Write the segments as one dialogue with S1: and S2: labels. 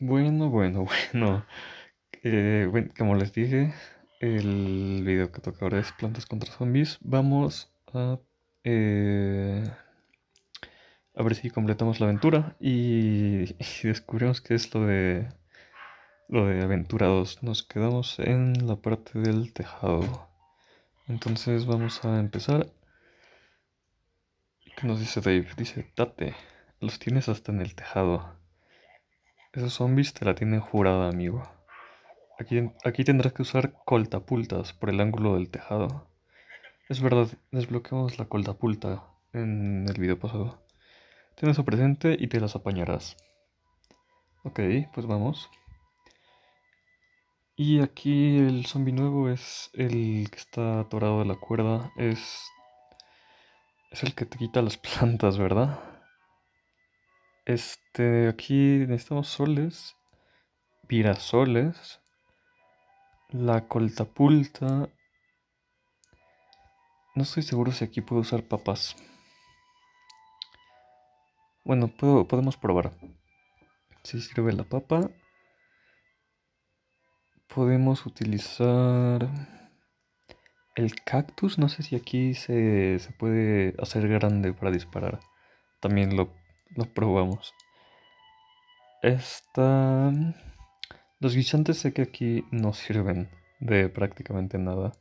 S1: Bueno, bueno, bueno. Eh, bueno como les dije, el video que toca ahora es plantas contra zombies. Vamos a... Eh, a ver si completamos la aventura y, descubrimos qué es lo de... Lo de aventurados Nos quedamos en la parte del tejado. Entonces vamos a empezar. ¿Qué nos dice Dave? Dice, Tate, Los tienes hasta en el tejado. Esos zombies te la tienen jurada, amigo. Aquí, aquí tendrás que usar coltapultas por el ángulo del tejado. Es verdad, desbloqueamos la coltapulta en el video pasado. Tienes eso presente y te las apañarás. Ok, pues vamos. Y aquí el zombie nuevo es el que está atorado de la cuerda. Es. Es el que te quita las plantas, ¿verdad? Este, aquí necesitamos soles, pirasoles, la coltapulta. No estoy seguro si aquí puedo usar papas. Bueno, podemos probar. Si sirve la papa. Podemos utilizar el cactus. No sé si aquí se, se puede hacer grande para disparar. También lo los probamos. Esta... Los guisantes sé que aquí no sirven de prácticamente nada.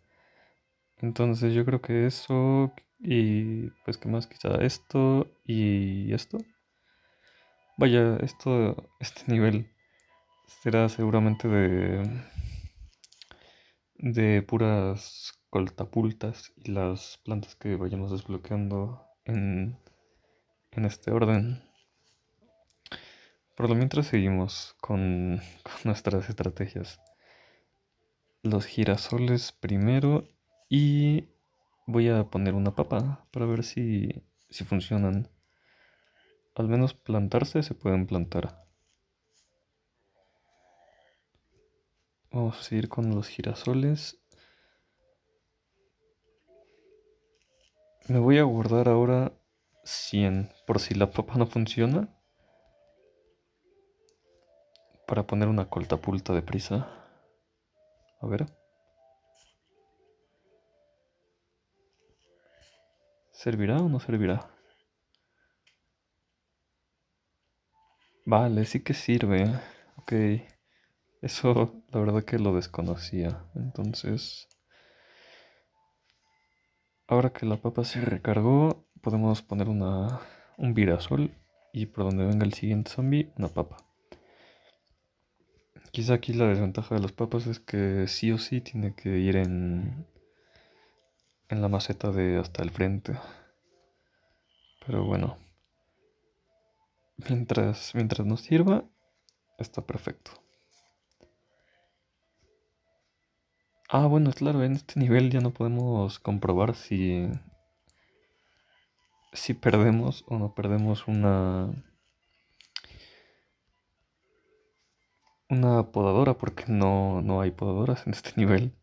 S1: Entonces yo creo que eso y pues qué más quizá esto y esto. Vaya, esto, este nivel será seguramente de de puras coltapultas y las plantas que vayamos desbloqueando en en este orden. Por lo mientras seguimos con, nuestras estrategias. Los girasoles primero y voy a poner una papa para ver si, si funcionan. Al menos plantarse se pueden plantar. Vamos a seguir con los girasoles. Me voy a guardar ahora 100 por si la papa no funciona para poner una coltapulta de prisa. A ver. ¿Servirá o no servirá? Vale, sí que sirve. ¿eh? Ok. Eso la verdad que lo desconocía. Entonces... Ahora que la papa se recargó, podemos poner una, un virasol y por donde venga el siguiente zombie, una papa. Quizá aquí la desventaja de las papas es que sí o sí tiene que ir en, en la maceta de hasta el frente. Pero bueno, mientras, mientras nos sirva, está perfecto. Ah, bueno, claro, en este nivel ya no podemos comprobar si si perdemos o no perdemos una una podadora porque no, hay podadoras en este nivel.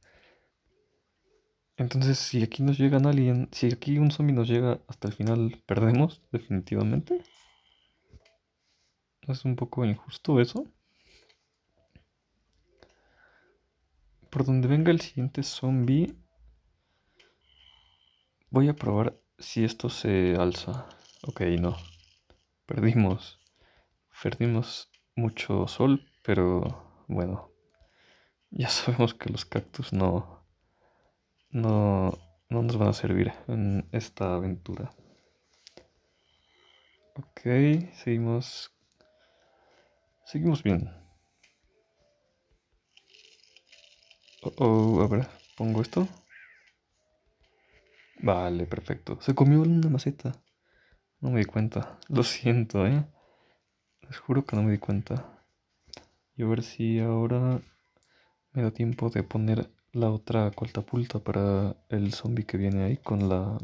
S1: Entonces, si aquí nos llegan alguien, si aquí un zombie nos llega hasta el final, perdemos definitivamente. es un poco injusto eso? Por donde venga el siguiente zombie, voy a probar si esto se alza. Ok, no. Perdimos. Perdimos mucho sol, pero bueno. Ya sabemos que los cactus no. No. No nos van a servir en esta aventura. Ok, seguimos. Seguimos bien. Oh, oh, a ver, pongo esto. Vale, perfecto. Se comió una maceta. No me di cuenta. Lo siento, ¿eh? Les juro que no me di cuenta. Y a ver si ahora me da tiempo de poner la otra coltapulta para el zombie que viene ahí con la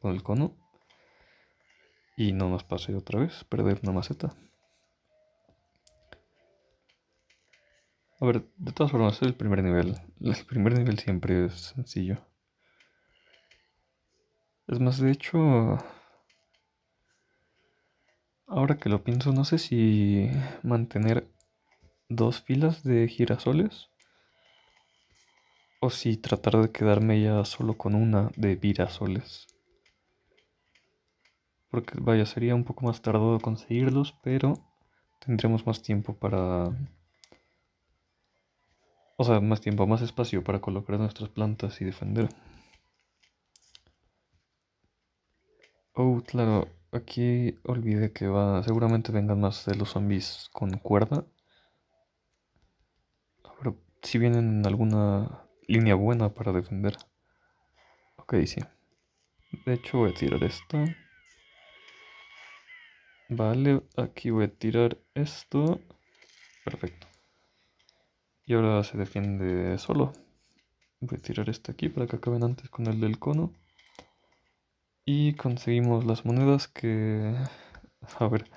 S1: con el cono. Y no nos pase otra vez perder una maceta. A ver, de todas formas, es el primer nivel. El primer nivel siempre es sencillo. Es más, de hecho, ahora que lo pienso, no sé si mantener dos filas de girasoles o si tratar de quedarme ya solo con una de girasoles. Porque vaya, sería un poco más tardado conseguirlos, pero tendremos más tiempo para... O sea, más tiempo, más espacio para colocar nuestras plantas y defender. Oh, claro, aquí olvidé que va. Seguramente vengan más de los zombies con cuerda. Pero si vienen en alguna línea buena para defender. Ok, sí. De hecho, voy a tirar esta. Vale, aquí voy a tirar esto. Perfecto. Y ahora se defiende solo. Voy a tirar este aquí para que acaben antes con el del cono. Y conseguimos las monedas que... A ver,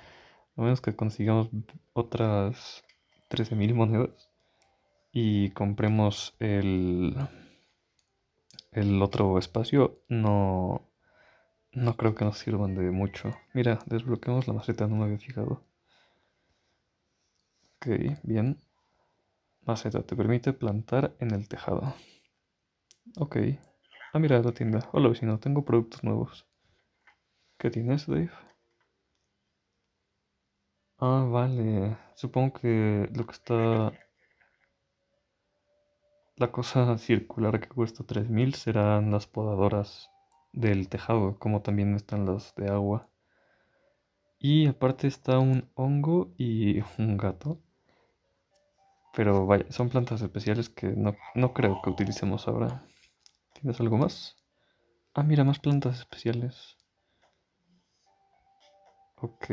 S1: lo menos que consigamos otras 13.000 monedas. Y compremos el... El otro espacio no... No creo que nos sirvan de mucho. Mira, desbloqueamos la maceta, no me había fijado. Ok, bien. Maceta te permite plantar en el tejado. Ok, Ah, mira, la tienda. Hola vecino, tengo productos nuevos. ¿Qué tienes, Dave? Ah, vale. Supongo que lo que está... La cosa circular que cuesta 3.000 serán las podadoras del tejado, como también están las de agua. Y aparte está un hongo y un gato. Pero vaya, son plantas especiales que no, no creo que utilicemos ahora. ¿Tienes algo más? Ah, mira, más plantas especiales. Ok.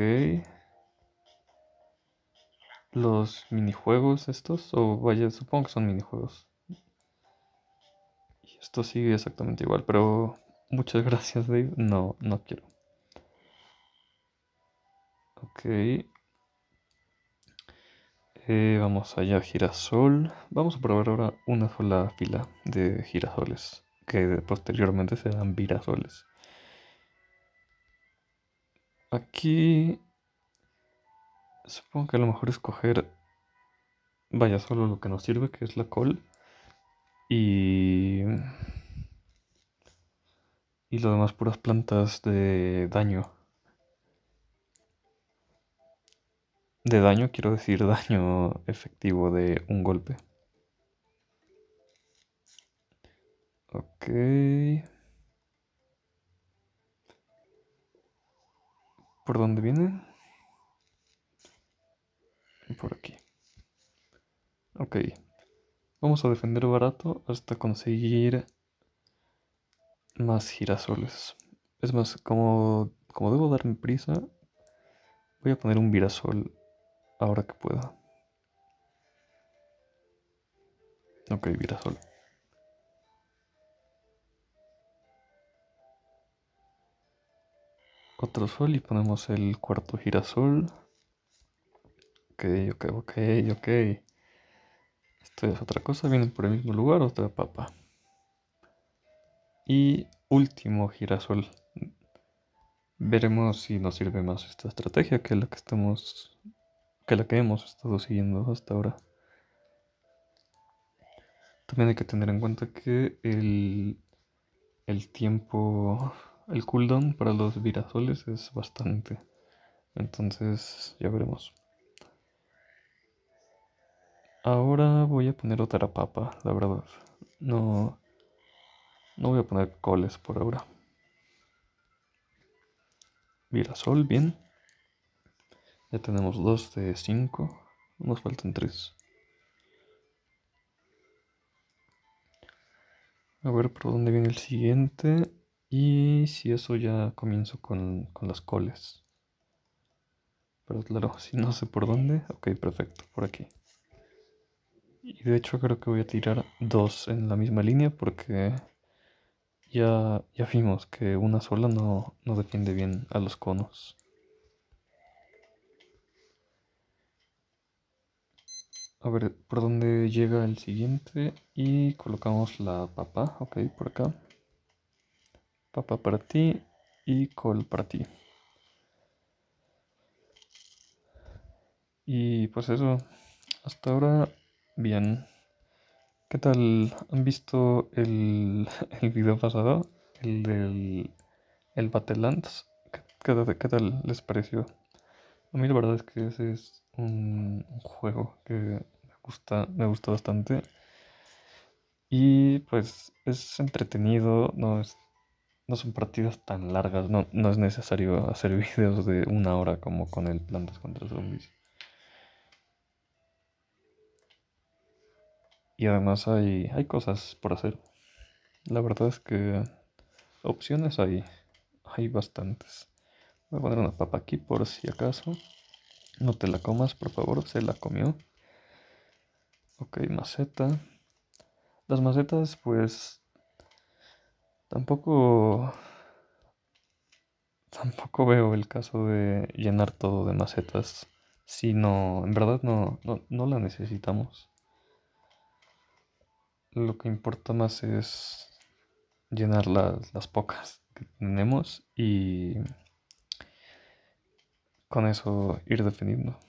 S1: Los minijuegos estos, o vaya, supongo que son minijuegos. Y esto sigue exactamente igual, pero muchas gracias Dave, no, no quiero. Ok. Eh, vamos allá, girasol. Vamos a probar ahora una sola fila de girasoles que posteriormente se dan virasoles. Aquí supongo que a lo mejor escoger vaya solo lo que nos sirve, que es la col. Y, y lo demás puras plantas de daño. De daño quiero decir daño efectivo de un golpe. Ok. ¿Por dónde viene? Por aquí. Ok. Vamos a defender barato hasta conseguir más girasoles. Es más, como, como debo darme prisa, voy a poner un girasol ahora que pueda. Ok, girasol. otro sol y ponemos el cuarto girasol. Ok, ok, ok, ok. Esto es otra cosa, vienen por el mismo lugar, otra papa. Y último girasol. Veremos si nos sirve más esta estrategia que la que estamos que la que hemos estado siguiendo hasta ahora. También hay que tener en cuenta que el, el tiempo el cooldown para los virasoles es bastante. Entonces ya veremos. Ahora voy a poner otra papa, la verdad. No, no voy a poner coles por ahora. Virasol, bien. Ya tenemos dos de cinco. Nos faltan tres. A ver por dónde viene el siguiente. Y si eso ya comienzo con, las coles. Pero claro, si no sé por dónde, ok, perfecto, por aquí. Y de hecho creo que voy a tirar dos en la misma línea porque ya, ya vimos que una sola no, no defiende bien a los conos. A ver, por dónde llega el siguiente y colocamos la papa, ok, por acá papa para ti y col para ti. Y pues eso, hasta ahora bien. ¿Qué tal? ¿Han visto el, video pasado? El del el Battlelands. ¿Qué, tal les pareció? A mí la verdad es que ese es un, juego que me gusta, me gusta bastante. Y pues es entretenido, no es no son partidas tan largas, no, no es necesario hacer videos de una hora como con el Plantas contra Zombies. Y además hay, hay cosas por hacer. La verdad es que opciones hay, hay bastantes. Voy a poner una papa aquí por si acaso. No te la comas, por favor, se la comió. Ok, maceta. Las macetas, pues Tampoco... Tampoco veo el caso de llenar todo de macetas. Si no, en verdad no, la necesitamos. Lo que importa más es llenar las, las pocas que tenemos y con eso ir defendiendo.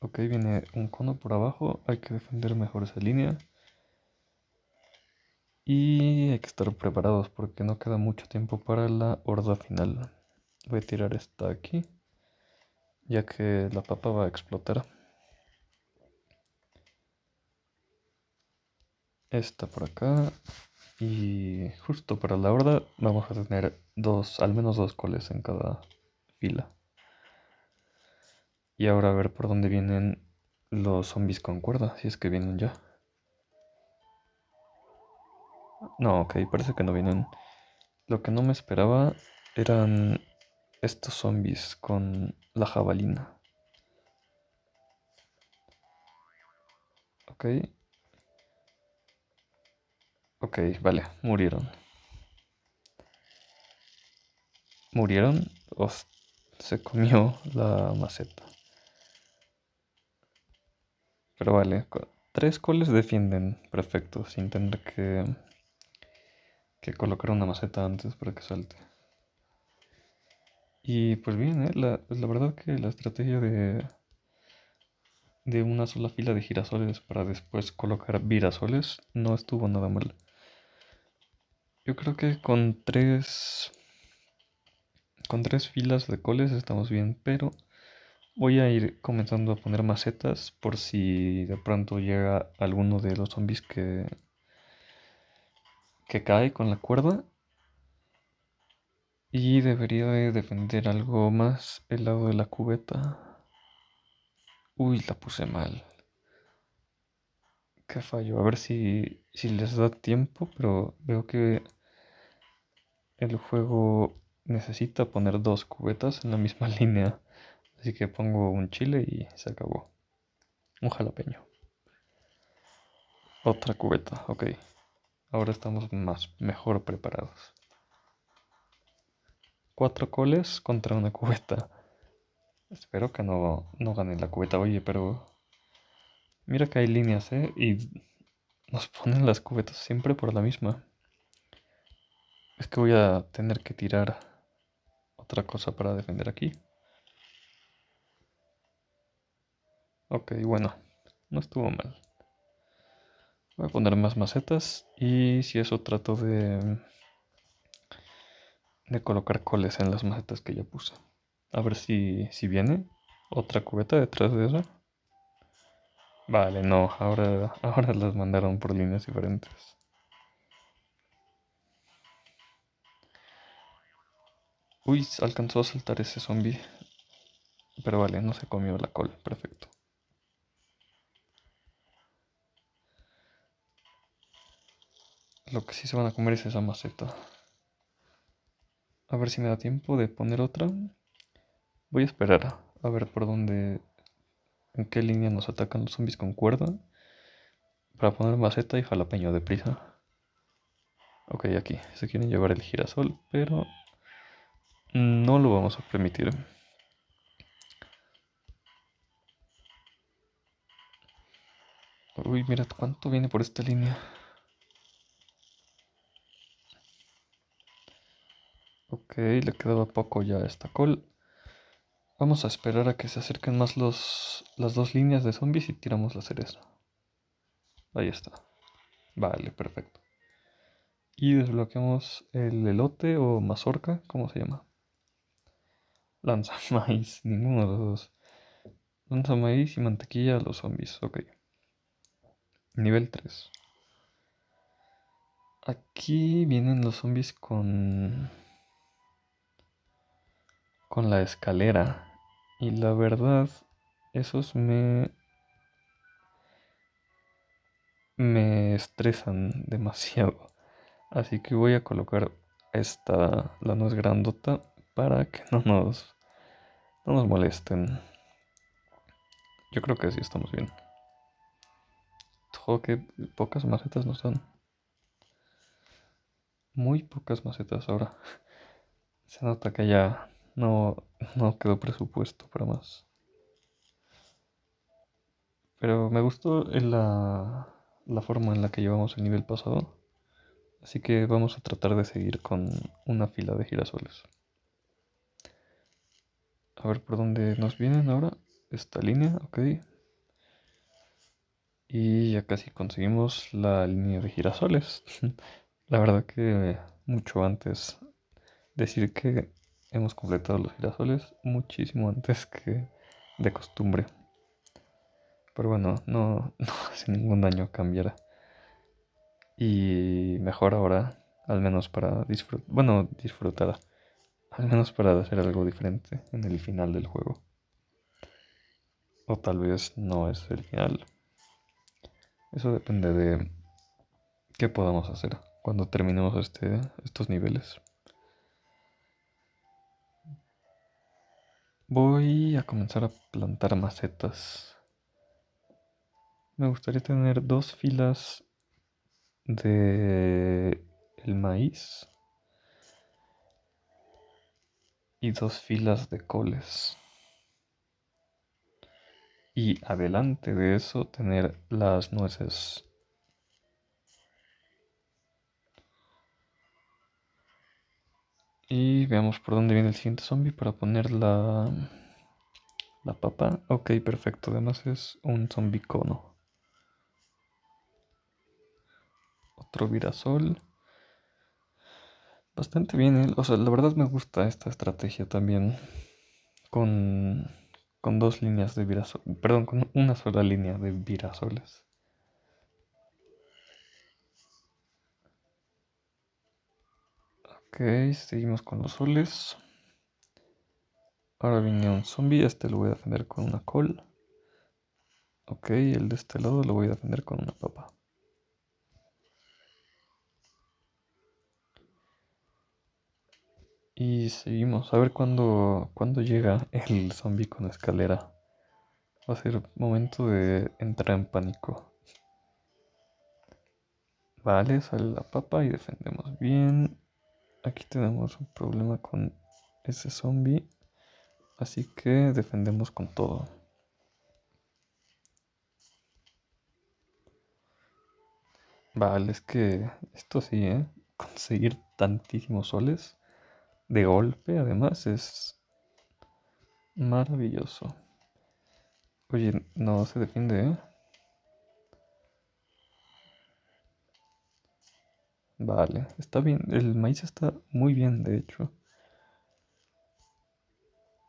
S1: Ok, viene un cono por abajo, hay que defender mejor esa línea. Y hay que estar preparados porque no queda mucho tiempo para la horda final. Voy a tirar esta aquí, ya que la papa va a explotar. Esta por acá. Y justo para la horda vamos a tener dos, al menos dos coles en cada fila. Y ahora a ver por dónde vienen los zombies con cuerda, si es que vienen ya. No, ok, parece que no vienen. Lo que no me esperaba eran estos zombies con la jabalina. Ok. Ok, vale, murieron. Murieron o se comió la maceta. Pero vale, tres coles defienden, perfecto, sin tener que que colocar una maceta antes para que salte. Y pues bien, ¿eh? la, la, verdad que la estrategia de, de una sola fila de girasoles para después colocar virasoles no estuvo nada mal. Yo creo que con tres, con tres filas de coles estamos bien, pero voy a ir comenzando a poner macetas por si de pronto llega alguno de los zombies que que cae con la cuerda. Y debería de defender algo más el lado de la cubeta. Uy, la puse mal. Qué fallo. A ver si, si les da tiempo, pero veo que el juego necesita poner dos cubetas en la misma línea. Así que pongo un chile y se acabó. Un jalapeño. Otra cubeta, ok. Ahora estamos más, mejor preparados. Cuatro coles contra una cubeta. Espero que no, no gane la cubeta. Oye, pero... Mira que hay líneas, ¿eh? Y nos ponen las cubetas siempre por la misma. Es que voy a tener que tirar otra cosa para defender aquí. Ok, bueno. No estuvo mal. Voy a poner más macetas y si eso trato de, de colocar coles en las macetas que ya puse. A ver si, si viene otra cubeta detrás de esa. Vale, no, ahora, ahora las mandaron por líneas diferentes. Uy, alcanzó a saltar ese zombie. Pero vale, no se comió la cola. perfecto. Lo que sí se van a comer es esa maceta. A ver si me da tiempo de poner otra. Voy a esperar a ver por dónde, en qué línea nos atacan los zombies con cuerda. Para poner maceta y jalapeño deprisa. Ok, aquí. Se quieren llevar el girasol, pero no lo vamos a permitir. Uy, mira cuánto viene por esta línea. Ok, le quedaba poco ya esta call. Vamos a esperar a que se acerquen más los, las dos líneas de zombies y tiramos la cereza. Ahí está. Vale, perfecto. Y desbloqueamos el elote o mazorca, ¿cómo se llama? Lanza maíz, ninguno de los dos. Lanza maíz y mantequilla a los zombies, ok. Nivel 3. Aquí vienen los zombies con con la escalera. Y la verdad, esos me... me estresan demasiado. Así que voy a colocar esta, la más grandota, para que no nos, no nos molesten. Yo creo que así estamos bien. que pocas macetas no son Muy pocas macetas ahora. Se nota que ya no, no quedó presupuesto para más. Pero me gustó la, la forma en la que llevamos el nivel pasado. Así que vamos a tratar de seguir con una fila de girasoles. A ver por dónde nos vienen ahora. Esta línea, ok. Y ya casi conseguimos la línea de girasoles. la verdad que mucho antes decir que hemos completado los girasoles muchísimo antes que de costumbre. Pero bueno, no, hace ningún daño cambiar. Y mejor ahora, al menos para disfrutar, bueno, disfrutar, al menos para hacer algo diferente en el final del juego. O tal vez no es el final. Eso depende de qué podamos hacer cuando terminemos este, estos niveles. Voy a comenzar a plantar macetas. Me gustaría tener dos filas de el maíz y dos filas de coles. Y adelante de eso tener las nueces. Y veamos por dónde viene el siguiente zombie para poner la... papa. Ok, perfecto. Además es un zombie cono. Otro virasol. Bastante bien, ¿eh? O sea, la verdad me gusta esta estrategia también. Con, dos líneas de virasol. Perdón, con una sola línea de virasoles. Ok, seguimos con los soles. Ahora viene un zombie. Este lo voy a defender con una col. Ok, el de este lado lo voy a defender con una papa. Y seguimos. A ver cuándo, cuándo llega el zombie con escalera. Va a ser momento de entrar en pánico. Vale, sale la papa y defendemos bien. Aquí tenemos un problema con ese zombie. Así que defendemos con todo. Vale, es que esto sí, ¿eh? Conseguir tantísimos soles de golpe, además, es maravilloso. Oye, no se defiende, ¿eh? Vale, está bien. El maíz está muy bien, de hecho.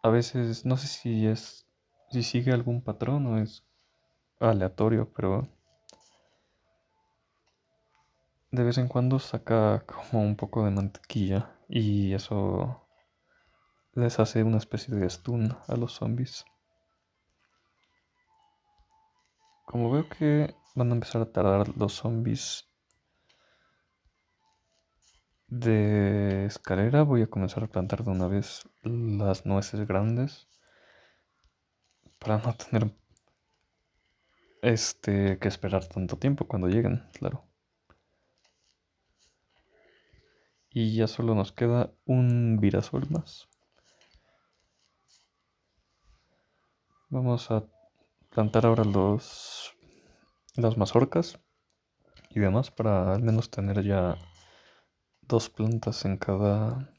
S1: A veces, no sé si es, si sigue algún patrón o es aleatorio, pero de vez en cuando saca como un poco de mantequilla y eso les hace una especie de stun a los zombies. Como veo que van a empezar a tardar los zombies de escalera voy a comenzar a plantar de una vez las nueces grandes para no tener este que esperar tanto tiempo cuando lleguen, claro. Y ya solo nos queda un virasol más. Vamos a plantar ahora los las mazorcas y demás para al menos tener ya dos plantas en cada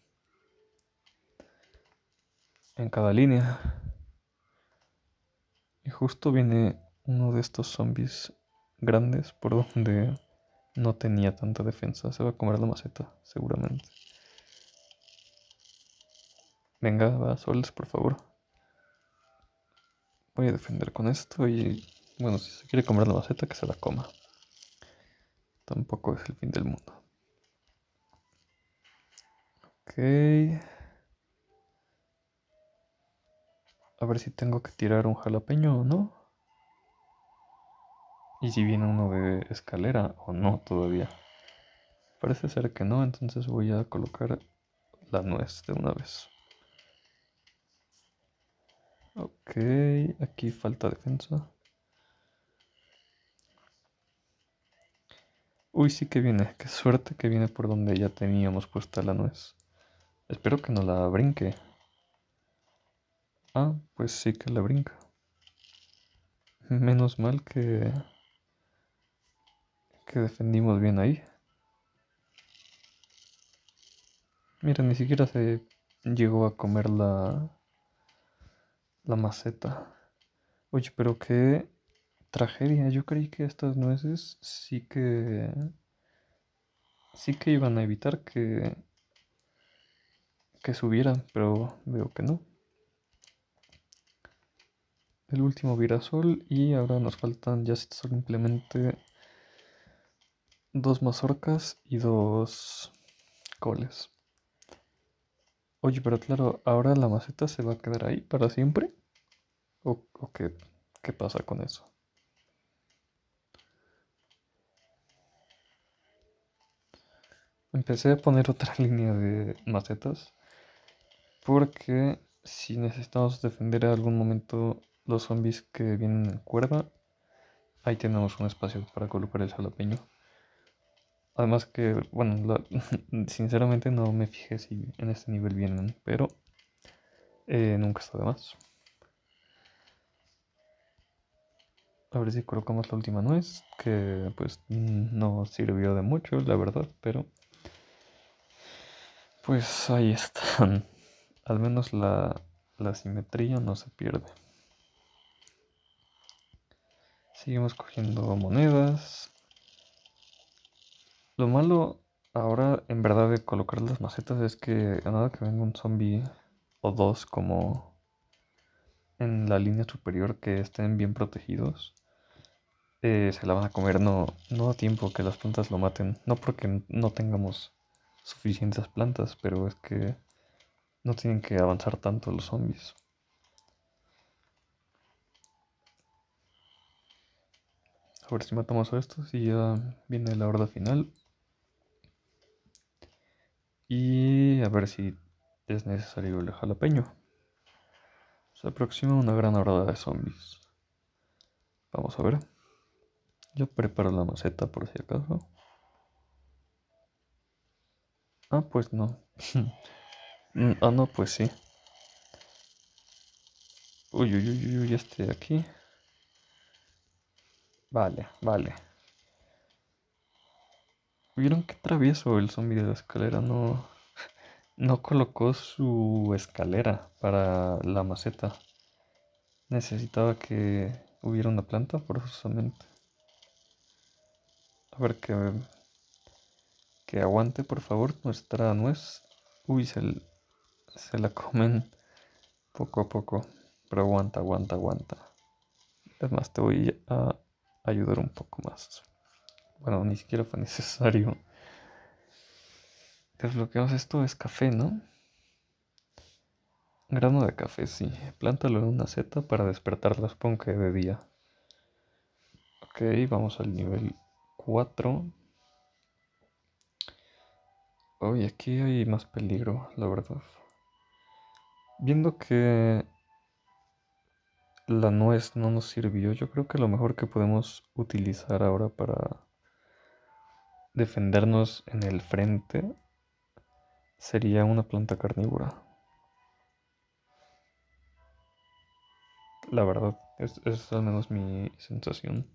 S1: en cada línea. Y justo viene uno de estos zombies grandes por donde no tenía tanta defensa. Se va a comer la maceta, seguramente. Venga, va, soles, por favor. Voy a defender con esto y... Bueno, si se quiere comer la maceta, que se la coma. Tampoco es el fin del mundo. A ver si tengo que tirar un jalapeño o no. Y si viene uno de escalera o no todavía. Parece ser que no, entonces voy a colocar la nuez de una vez. Ok, aquí falta defensa. Uy, sí que viene, qué suerte que viene por donde ya teníamos puesta la nuez. Espero que no la brinque. Ah, pues sí que la brinca. Menos mal que... que defendimos bien ahí. Mira, ni siquiera se llegó a comer la... la maceta. Oye, pero qué tragedia. Yo creí que estas nueces sí que... sí que iban a evitar que que subieran, pero veo que no. El último virasol y ahora nos faltan ya simplemente dos mazorcas y dos coles. Oye, pero claro, ¿ahora la maceta se va a quedar ahí para siempre? ¿O, o qué, qué pasa con eso? Empecé a poner otra línea de macetas porque si necesitamos defender en algún momento los zombies que vienen en cuerda, ahí tenemos un espacio para colocar el jalapeño. Además que, bueno, sinceramente no me fijé si en este nivel vienen, pero eh, nunca está de más. A ver si colocamos la última nuez, que pues no sirvió de mucho, la verdad, pero pues ahí están al menos la, la simetría no se pierde. Seguimos cogiendo monedas. Lo malo ahora en verdad de colocar las macetas es que a nada que venga un zombie o dos como en la línea superior que estén bien protegidos, eh, se la van a comer. No, no da tiempo que las plantas lo maten. No porque no tengamos suficientes plantas, pero es que no tienen que avanzar tanto los zombies. A ver si matamos a estos y ya viene la horda final. Y a ver si es necesario el jalapeño. Se aproxima una gran horda de zombies. Vamos a ver. Yo preparo la maceta por si acaso. Ah, pues no. Mm, ah, no, pues sí. Uy, uy, uy, uy, este de aquí. Vale, vale. ¿Vieron qué travieso el zombie de la escalera? No, no colocó su escalera para la maceta. Necesitaba que hubiera una planta, por forzosamente. A ver que, que aguante, por favor, nuestra nuez. Uy, se, se la comen poco a poco. Pero aguanta, aguanta, aguanta. Además más, te voy a ayudar un poco más. Bueno, ni siquiera fue necesario. Desbloqueamos esto, es café, ¿no? Grano de café, sí. Plántalo en una seta para despertar las que de día. Ok, vamos al nivel 4. Uy, aquí hay más peligro, la verdad viendo que la nuez no nos sirvió, yo creo que lo mejor que podemos utilizar ahora para defendernos en el frente sería una planta carnívora. La verdad, es, es al menos mi sensación.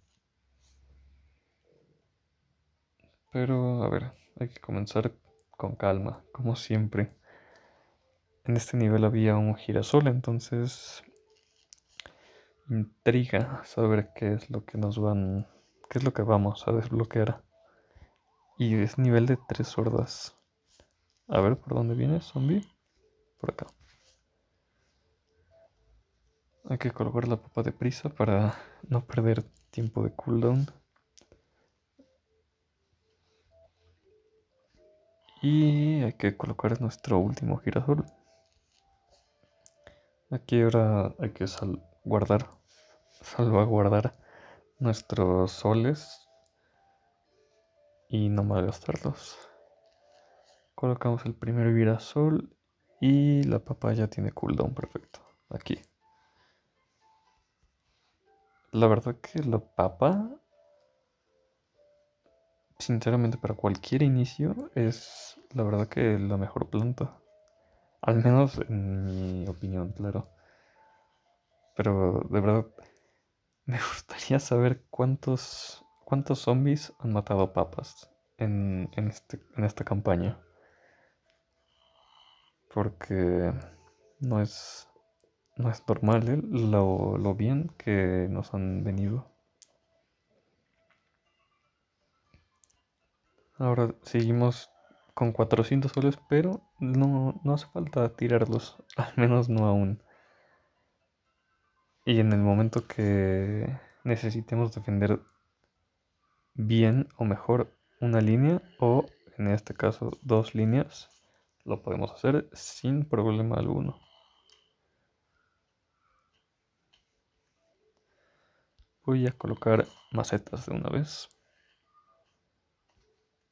S1: Pero, a ver, hay que comenzar con calma, como siempre en este nivel había un girasol, entonces intriga saber qué es lo que nos van, qué es lo que vamos a desbloquear. Y es nivel de tres hordas. A ver, ¿por dónde viene, zombie? Por acá. Hay que colocar la popa de prisa para no perder tiempo de cooldown. Y hay que colocar nuestro último girasol. Aquí ahora hay que guardar, salvaguardar nuestros soles y no malgastarlos. Colocamos el primer virasol y la papaya tiene cooldown perfecto. Aquí. La verdad que la papa, sinceramente para cualquier inicio, es la verdad que la mejor planta. Al menos en mi opinión, claro. Pero de verdad, me gustaría saber cuántos, cuántos zombies han matado papas en, en, este, en esta campaña. Porque no es, no es normal ¿eh? lo, lo bien que nos han venido. Ahora seguimos con 400 soles, pero no, no hace falta tirarlos, al menos no aún. Y en el momento que necesitemos defender bien o mejor una línea o en este caso dos líneas, lo podemos hacer sin problema alguno. Voy a colocar macetas de una vez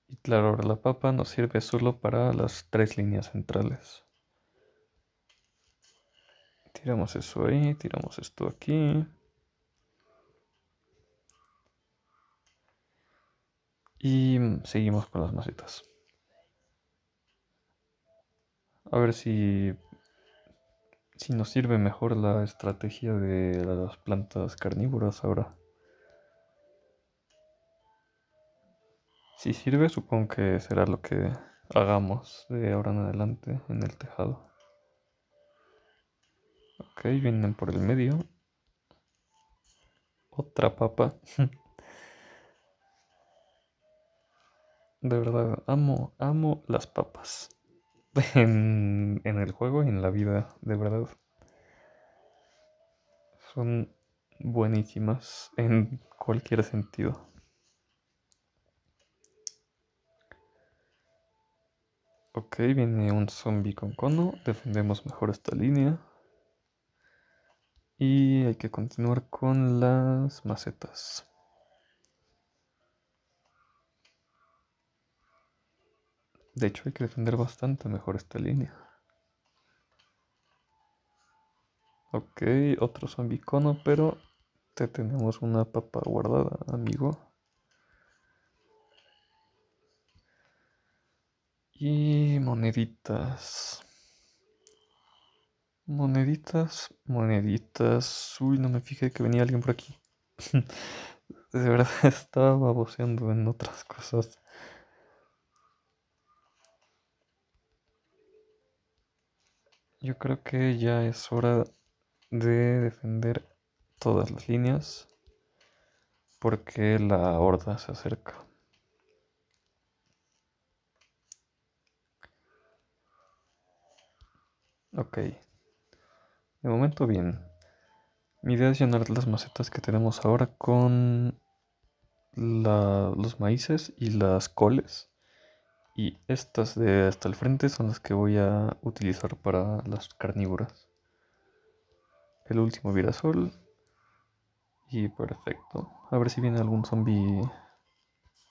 S1: y claro, ahora la papa nos sirve solo para las tres líneas centrales. Tiramos eso ahí, tiramos esto aquí. Y seguimos con las macetas. A ver si, si nos sirve mejor la estrategia de las plantas carnívoras ahora. Si sirve, supongo que será lo que hagamos de ahora en adelante en el tejado. Ok, vienen por el medio. Otra papa. De verdad, amo, amo las papas. En, en, el juego y en la vida, de verdad. Son buenísimas en cualquier sentido. Ok, viene un zombie con cono. Defendemos mejor esta línea. Y hay que continuar con las macetas. De hecho, hay que defender bastante mejor esta línea. Ok, otro zombie cono, pero te tenemos una papa guardada, amigo. Y moneditas. Moneditas, moneditas. Uy, no me fijé que venía alguien por aquí. De verdad estaba boceando en otras cosas. Yo creo que ya es hora de defender todas las líneas porque la horda se acerca. Ok. De momento bien. Mi idea es llenar las macetas que tenemos ahora con los maíces y las coles. Y estas de hasta el frente son las que voy a utilizar para las carnívoras. El último virasol. Y perfecto. A ver si viene algún zombie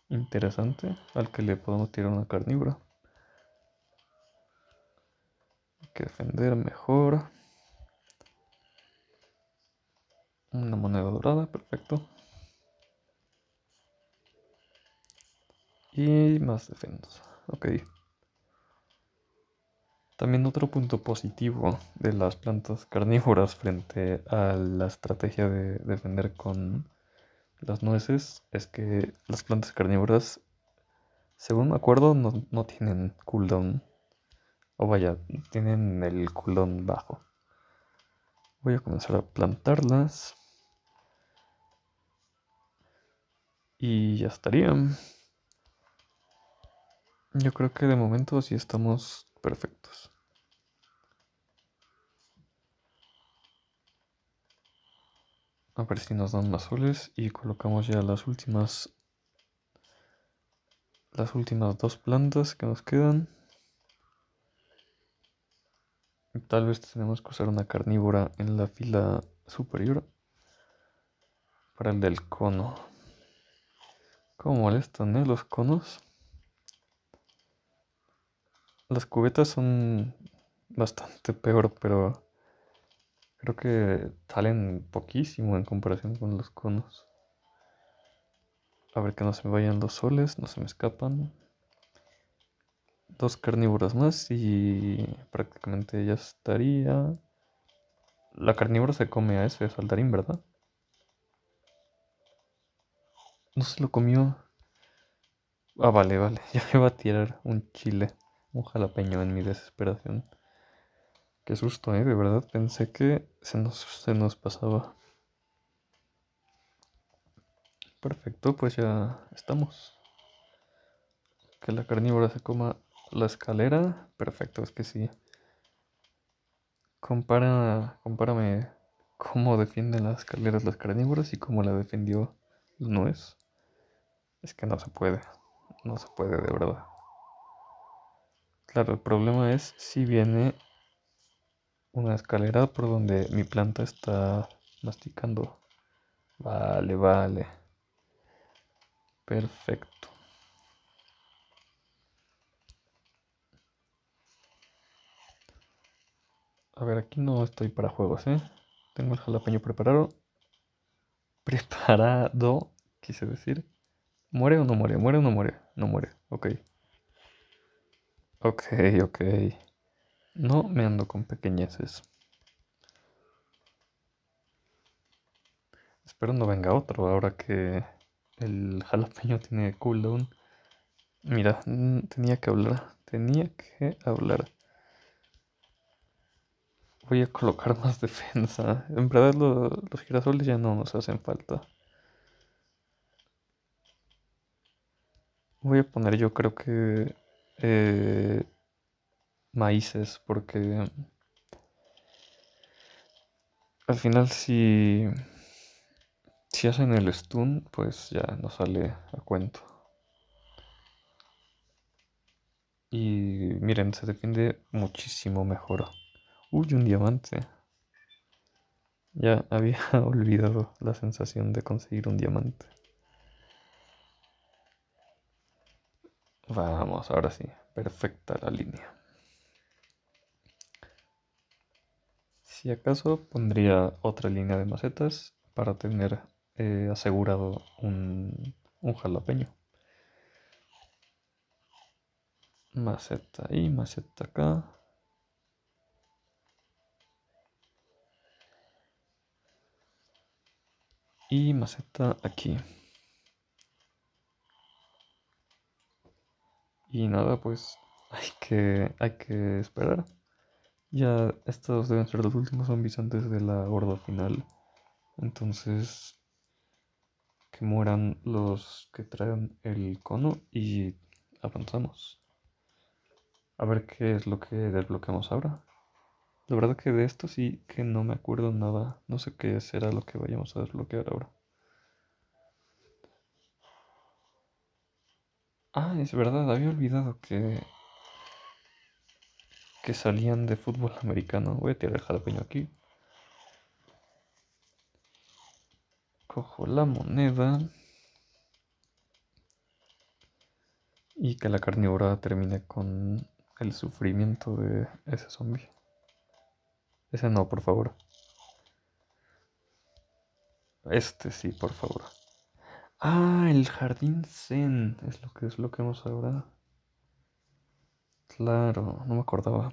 S1: interesante al que le podemos tirar una carnívora. que defender mejor. Una moneda dorada, perfecto. Y más defensas, Ok. También otro punto positivo de las plantas carnívoras frente a la estrategia de defender con las nueces es que las plantas carnívoras, según me acuerdo, no tienen cooldown. O oh, vaya, tienen el culón bajo. Voy a comenzar a plantarlas. Y ya estarían. Yo creo que de momento sí estamos perfectos. A ver si nos dan más soles y colocamos ya las últimas las últimas dos plantas que nos quedan. Tal vez tenemos que usar una carnívora en la fila superior para el del cono. ¿Cómo molestan eh, los conos? Las cubetas son bastante peor, pero creo que salen poquísimo en comparación con los conos. A ver que no se me vayan los soles, no se me escapan dos carnívoras más y prácticamente ya estaría. La carnívora se come a ese saltarín, ¿verdad? No se lo comió. Ah, vale, vale. Ya me va a tirar un chile, un jalapeño en mi desesperación. Qué susto, ¿eh? De verdad pensé que se nos, se nos pasaba. Perfecto, pues ya estamos. Que la carnívora se coma la escalera, perfecto, es que sí. Compara, compárame cómo defienden las escaleras los carnívoras y cómo la defendió Luis nuez. Es que no se puede, no se puede de verdad. Claro, el problema es si viene una escalera por donde mi planta está masticando. Vale, vale. Perfecto. A ver, aquí no estoy para juegos, ¿eh? Tengo el jalapeño preparado. Preparado, quise decir. ¿Muere o no muere? ¿Muere o no muere? No muere, ok. Ok, ok. No me ando con pequeñeces. Espero no venga otro ahora que el jalapeño tiene cooldown. Mira, mm, tenía que hablar. Tenía que hablar voy a colocar más defensa. En verdad los girasoles ya no nos hacen falta. Voy a poner yo creo que eh, maíces porque al final si, si hacen el stun pues ya no sale a cuento. Y miren, se depende muchísimo mejor. Uy, un diamante. Ya había olvidado la sensación de conseguir un diamante. Vamos, ahora sí. Perfecta la línea. Si acaso pondría otra línea de macetas para tener eh, asegurado un, un jalapeño. Maceta y maceta acá. y maceta aquí. Y nada, pues hay que, hay que esperar. Ya estos deben ser los últimos zombies antes de la horda final. Entonces, que mueran los que traen el cono y avanzamos. A ver qué es lo que desbloqueamos ahora. La verdad que de esto sí que no me acuerdo nada. No sé qué será lo que vayamos a desbloquear ahora. Ah, es verdad, había olvidado que... Que salían de fútbol americano. Voy a tirar el jalapeño aquí. Cojo la moneda. Y que la carnívora termine con el sufrimiento de ese zombie. Ese no, por favor. Este sí, por favor. Ah, el jardín Zen. Es lo que es lo que hemos hablado Claro, no me acordaba.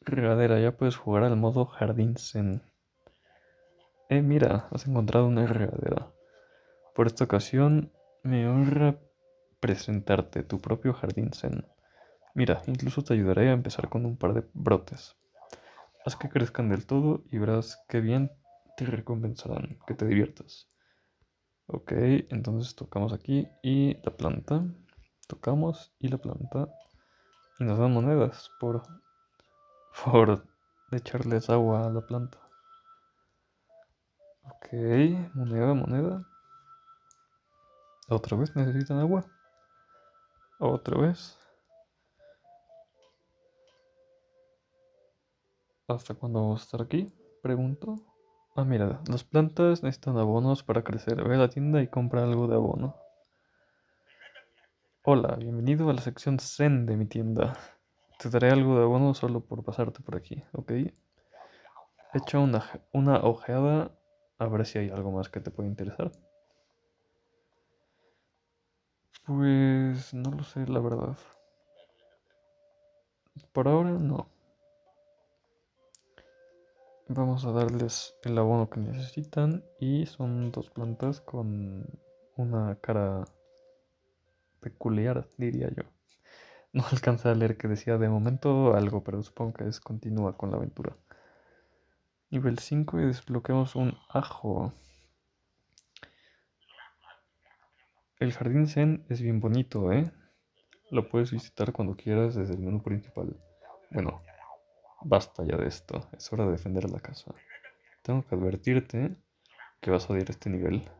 S1: Regadera, ya puedes jugar al modo jardín Zen. Eh, mira, has encontrado una regadera. Por esta ocasión me honra presentarte tu propio jardín Zen. Mira, incluso te ayudaré a empezar con un par de brotes. Haz que crezcan del todo y verás qué bien te recompensarán, que te diviertas. Ok, entonces tocamos aquí y la planta. Tocamos y la planta. Y nos dan monedas por, por echarles agua a la planta. Ok, moneda, moneda. Otra vez necesitan agua. Otra vez. ¿Hasta cuándo vamos a estar aquí? Pregunto Ah, mira, las plantas necesitan abonos para crecer. Ve a la tienda y compra algo de abono. Hola, bienvenido a la sección Zen de mi tienda. Te daré algo de abono solo por pasarte por aquí, ¿ok? Echa una, una ojeada a ver si hay algo más que te pueda interesar. Pues no lo sé, la verdad. Por ahora no vamos a darles el abono que necesitan y son dos plantas con una cara peculiar, diría yo. No alcanza a leer que decía de momento algo, pero supongo que es continúa con la aventura. Nivel 5 y desbloqueamos un ajo. El jardín Zen es bien bonito, ¿eh? Lo puedes visitar cuando quieras desde el menú principal. Bueno, Basta ya de esto, es hora de defender la casa. Tengo que advertirte que vas a odiar este nivel.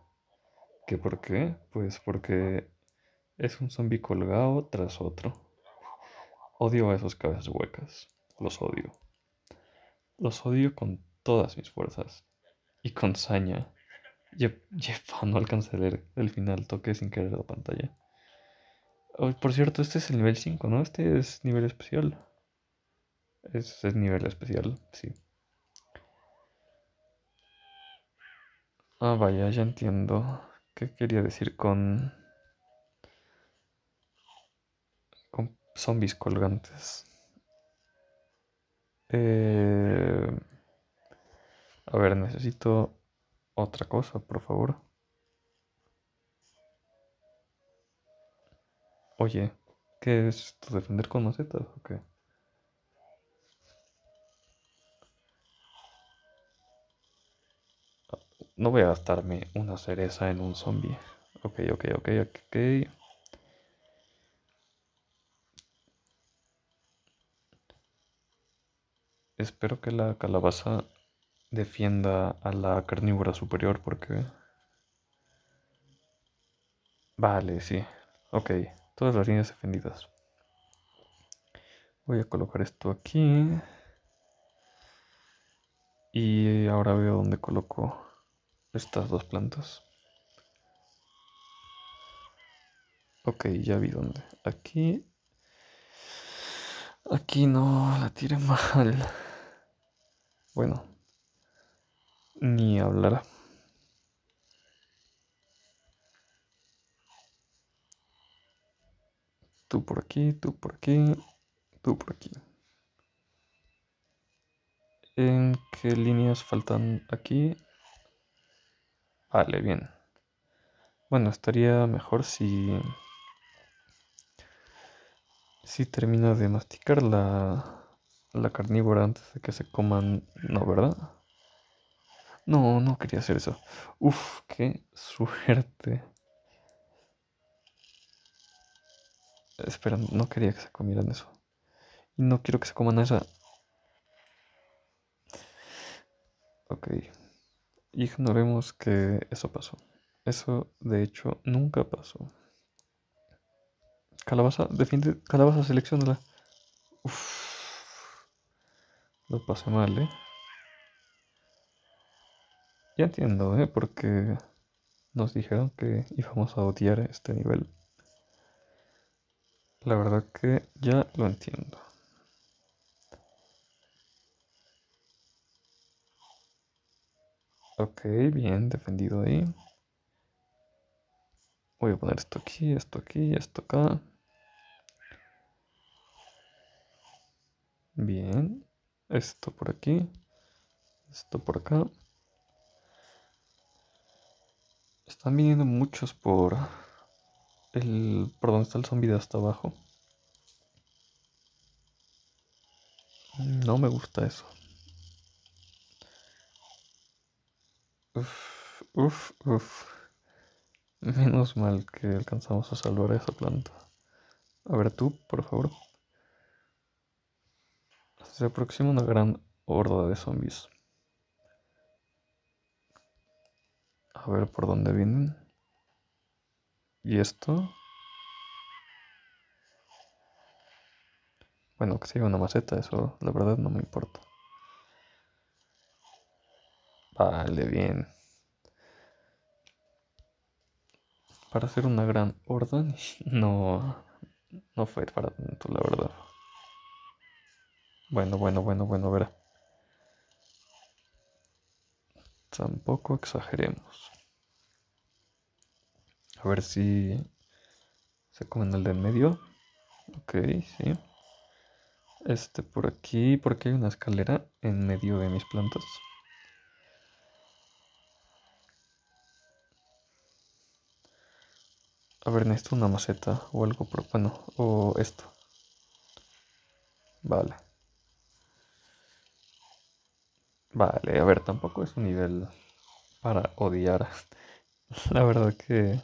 S1: ¿Qué por qué? Pues porque es un zombi colgado tras otro. Odio a esos cabezas huecas. Los odio. Los odio con todas mis fuerzas. Y con saña. yo, no alcancé a leer el final. Toque sin querer la pantalla. por cierto, este es el nivel 5, ¿no? Este es nivel especial es es nivel especial, sí. Ah, vaya, ya entiendo. ¿Qué quería decir con... con zombies colgantes? Eh, a ver, necesito otra cosa, por favor. Oye, ¿qué es esto? ¿Defender con macetas o qué? No voy a gastarme una cereza en un zombie. Ok, ok, ok, ok. Espero que la calabaza defienda a la carnívora superior porque... Vale, sí. Ok, todas las líneas defendidas. Voy a colocar esto aquí. Y ahora veo dónde coloco estas dos plantas. Ok, ya vi dónde. Aquí. Aquí no la tiré mal. Bueno. Ni hablará. Tú por aquí, tú por aquí, tú por aquí. ¿En qué líneas faltan aquí? Vale, bien. Bueno, estaría mejor si... Si termina de masticar la, la carnívora antes de que se coman... No, ¿verdad? No, no quería hacer eso. Uf, qué suerte. Espera, no quería que se comieran eso. Y no quiero que se coman esa. Ok ignoremos que eso pasó. Eso, de hecho, nunca pasó. Calabaza, defiende. Calabaza, selecciona Uff. Lo pasé mal, ¿eh? Ya entiendo, ¿eh? Porque nos dijeron que íbamos a odiar este nivel. La verdad que ya lo entiendo. Ok, bien, defendido ahí. Voy a poner esto aquí, esto aquí, esto acá. Bien. Esto por aquí. Esto por acá. Están viniendo muchos por... El... Por donde está el zombie de hasta abajo. Mm, no me gusta eso. Uf, uf, uf. Menos mal que alcanzamos a salvar a esa planta. A ver tú, por favor. Se aproxima una gran horda de zombies. A ver por dónde vienen. ¿Y esto? Bueno, que sea una maceta, eso la verdad no me importa. Vale, bien. Para hacer una gran orden, no, no fue para tanto, la verdad. Bueno, bueno, bueno, bueno, verá. Tampoco exageremos. A ver si se comen el de en medio. Ok, sí. Este por aquí, porque hay una escalera en medio de mis plantas. A ver, necesito una maceta o algo propano. Bueno, o esto. Vale. Vale, a ver, tampoco es un nivel para odiar. La verdad que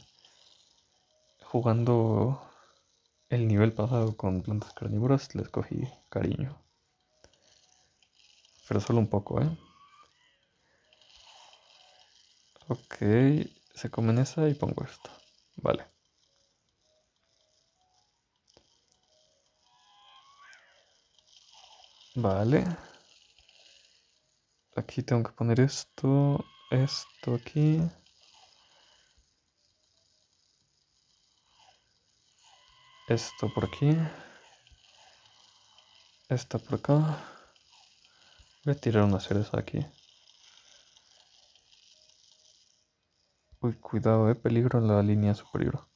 S1: jugando el nivel pasado con plantas carnívoras les cogí cariño. Pero solo un poco, ¿eh? Ok, se comen esa y pongo esto. Vale. Vale. Aquí tengo que poner esto, esto aquí. Esto por aquí. Esta por acá. Voy a tirar una cereza aquí. Uy, cuidado, eh. Peligro en la línea superior.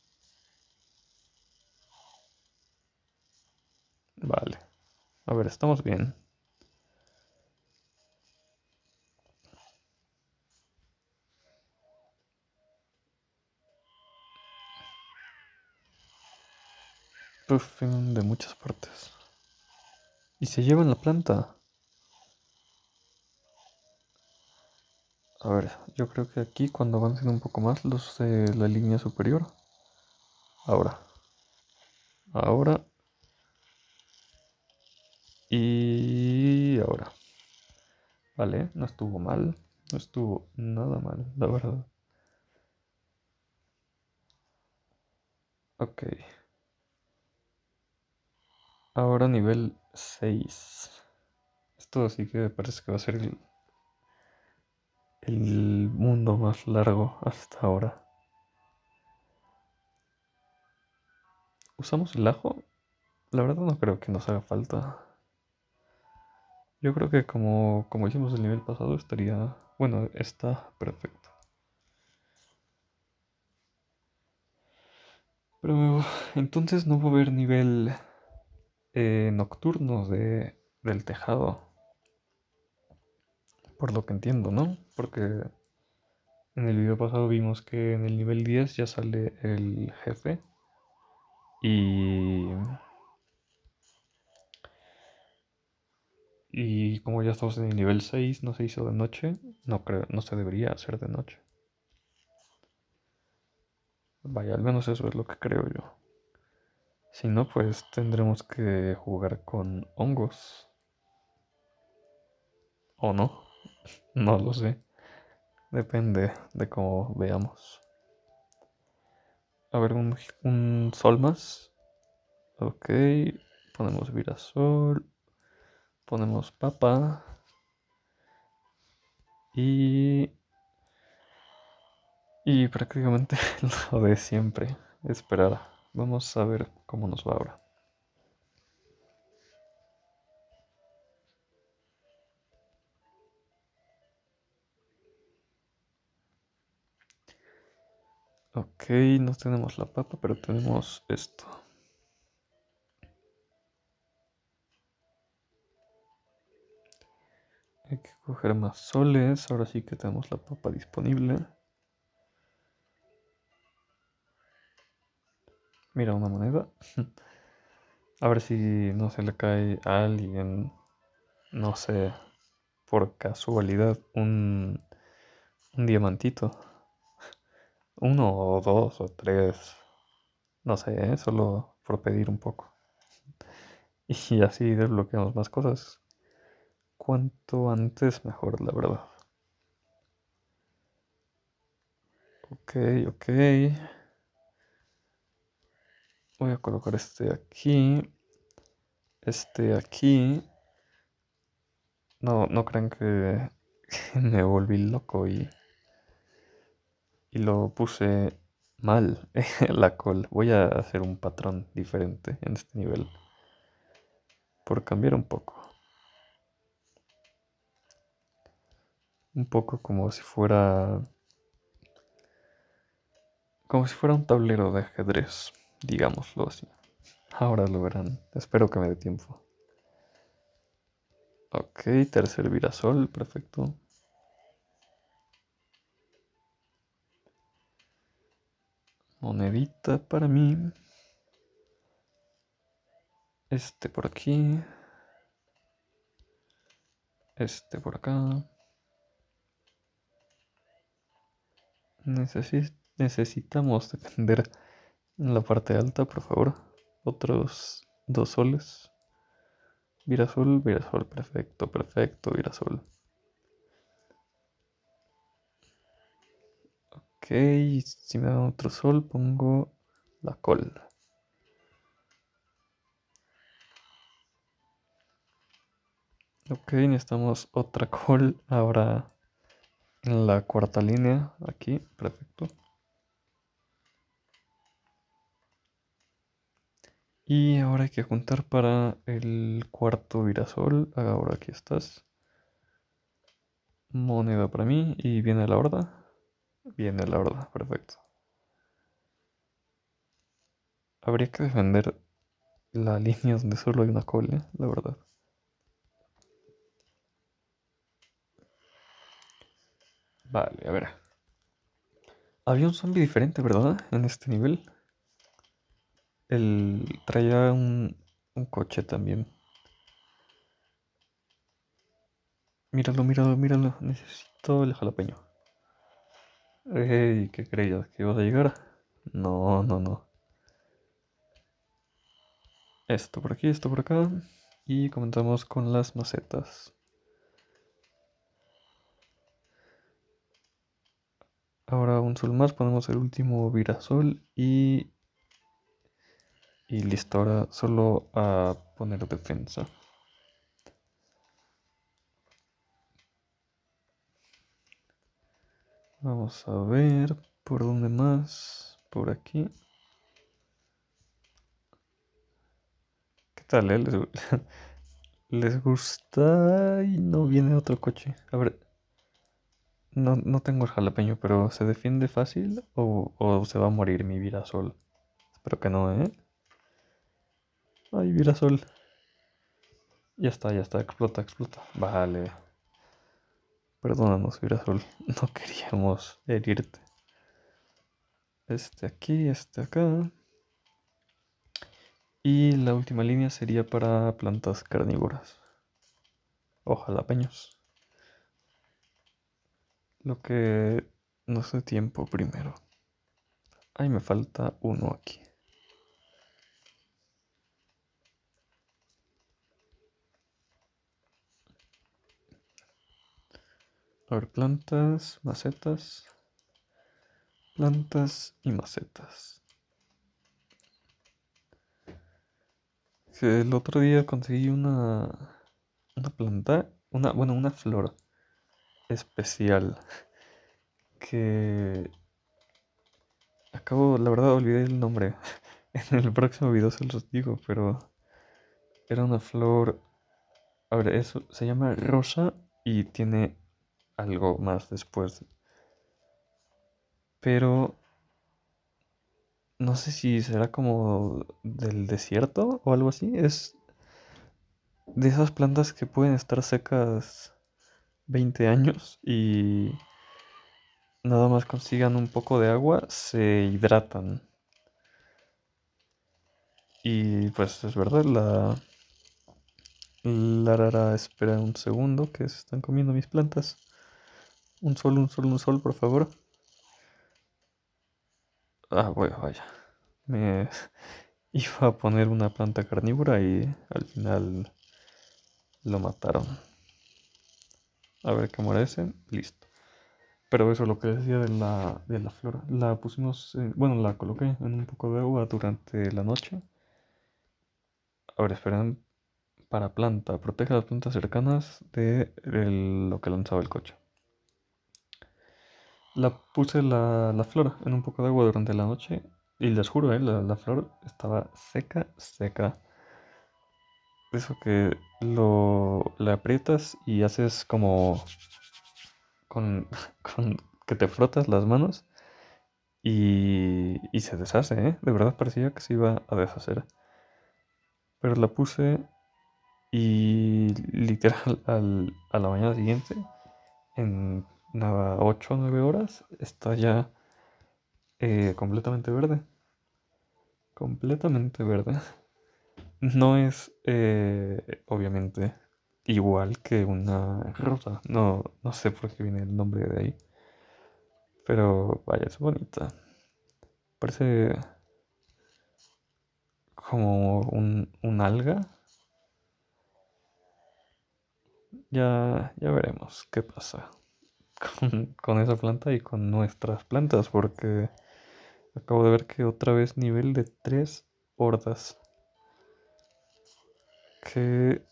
S1: A ver, estamos bien. Puff, de muchas partes. Y se en la planta. A ver, yo creo que aquí cuando avancen un poco más los de la línea superior. Ahora. Ahora y ahora. Vale, no estuvo mal. No estuvo nada mal, la verdad. Ok. Ahora nivel 6. Esto sí que parece que va a ser el, el mundo más largo hasta ahora. ¿Usamos el ajo? La verdad no creo que nos haga falta. Yo creo que como, como hicimos el nivel pasado estaría, bueno, está perfecto. Pero entonces no va a haber nivel eh, nocturno de, del tejado. Por lo que entiendo, ¿no? Porque en el video pasado vimos que en el nivel 10 ya sale el jefe. Y Y como ya estamos en el nivel 6, ¿no se hizo de noche? No creo, no se debería hacer de noche. Vaya, al menos eso es lo que creo yo. Si no, pues tendremos que jugar con hongos. ¿O no? No lo sé. Depende de cómo veamos. A ver, un, sol más. Ok. Ponemos vira-sol ponemos papa y prácticamente lo de siempre esperar vamos a ver cómo nos va ahora Ok, no tenemos la papa, pero tenemos esto. Hay que coger más soles. Ahora sí que tenemos la papa disponible. Mira, una moneda. A ver si no se le cae a alguien, no sé, por casualidad, un, diamantito. Uno o dos o tres. No sé, ¿eh? solo por pedir un poco. Y así desbloqueamos más cosas cuanto antes mejor, la verdad. Ok, ok. Voy a colocar este aquí. Este aquí. No, no crean que me volví loco y, y lo puse mal la col. Voy a hacer un patrón diferente en este nivel. Por cambiar un poco. un poco como si fuera como si fuera un tablero de ajedrez, digámoslo así. Ahora lo verán. Espero que me dé tiempo. Ok, tercer virasol, perfecto. Monedita para mí. Este por aquí. Este por acá. necesitamos defender en la parte alta, por favor. Otros dos soles. Virasol, virasol, perfecto, perfecto, virasol. Ok, si me dan otro sol, pongo la col. Ok, necesitamos otra col. Ahora la cuarta línea aquí, perfecto. Y ahora hay que juntar para el cuarto virasol. Ahora aquí estás. Moneda para mí. Y viene la horda. Viene la horda, perfecto. Habría que defender la línea donde solo hay una cola, ¿eh? la verdad. Vale, a ver. Había un zombie diferente, ¿verdad? En este nivel. Él traía un, un coche también. Míralo, míralo, míralo. Necesito el jalapeño. Ey, ¿qué creías? ¿Que ibas a llegar? No, no, no. Esto por aquí, esto por acá. Y comenzamos con las macetas. Ahora un sol más, ponemos el último virasol y, y listo. Ahora solo a poner defensa. Vamos a ver por dónde más. Por aquí. ¿Qué tal? Eh? ¿Les, ¿Les gusta? Y no viene otro coche. A ver. No, no tengo el jalapeño, pero ¿se defiende fácil o, o se va a morir mi virasol? Espero que no, ¿eh? Ay, virasol. Ya está, ya está, explota, explota. Vale. Perdónanos, virasol. No queríamos herirte. Este aquí, este acá. Y la última línea sería para plantas carnívoras. O jalapeños. Lo que no sé tiempo primero. Ay, me falta uno aquí. A ver, plantas, macetas. Plantas y macetas. El otro día conseguí una, una planta, una, bueno, una flor especial que acabo, la verdad olvidé el nombre. En el próximo video se los digo, pero era una flor. A ver, eso se llama rosa y tiene algo más después. Pero no sé si será como del desierto o algo así. Es de esas plantas que pueden estar secas 20 años y nada más consigan un poco de agua, se hidratan. Y pues es verdad, la... rara espera un segundo que se están comiendo mis plantas. Un sol, un sol, un sol, por favor. Ah, bueno, vaya. Me iba a poner una planta carnívora y al final lo mataron a ver qué merecen, listo. Pero eso, es lo que decía de la, de la flor, la pusimos, eh, bueno, la coloqué en un poco de agua durante la noche. A ver, esperan para planta, protege las plantas cercanas de lo que lanzaba el coche. La puse la, la, flor en un poco de agua durante la noche y les juro, eh, la, la flor estaba seca, seca eso que lo, la aprietas y haces como con, con que te frotas las manos y, y se deshace, ¿eh? De verdad parecía que se iba a deshacer. Pero la puse y literal a la mañana siguiente, en nada, 8 o 9 horas, está ya eh, completamente verde. Completamente verde. no es eh, obviamente igual que una rosa. No, no sé por qué viene el nombre de ahí. Pero vaya, es bonita. Parece como un, alga. Ya, ya veremos qué pasa con, con esa planta y con nuestras plantas porque acabo de ver que otra vez nivel de tres hordas que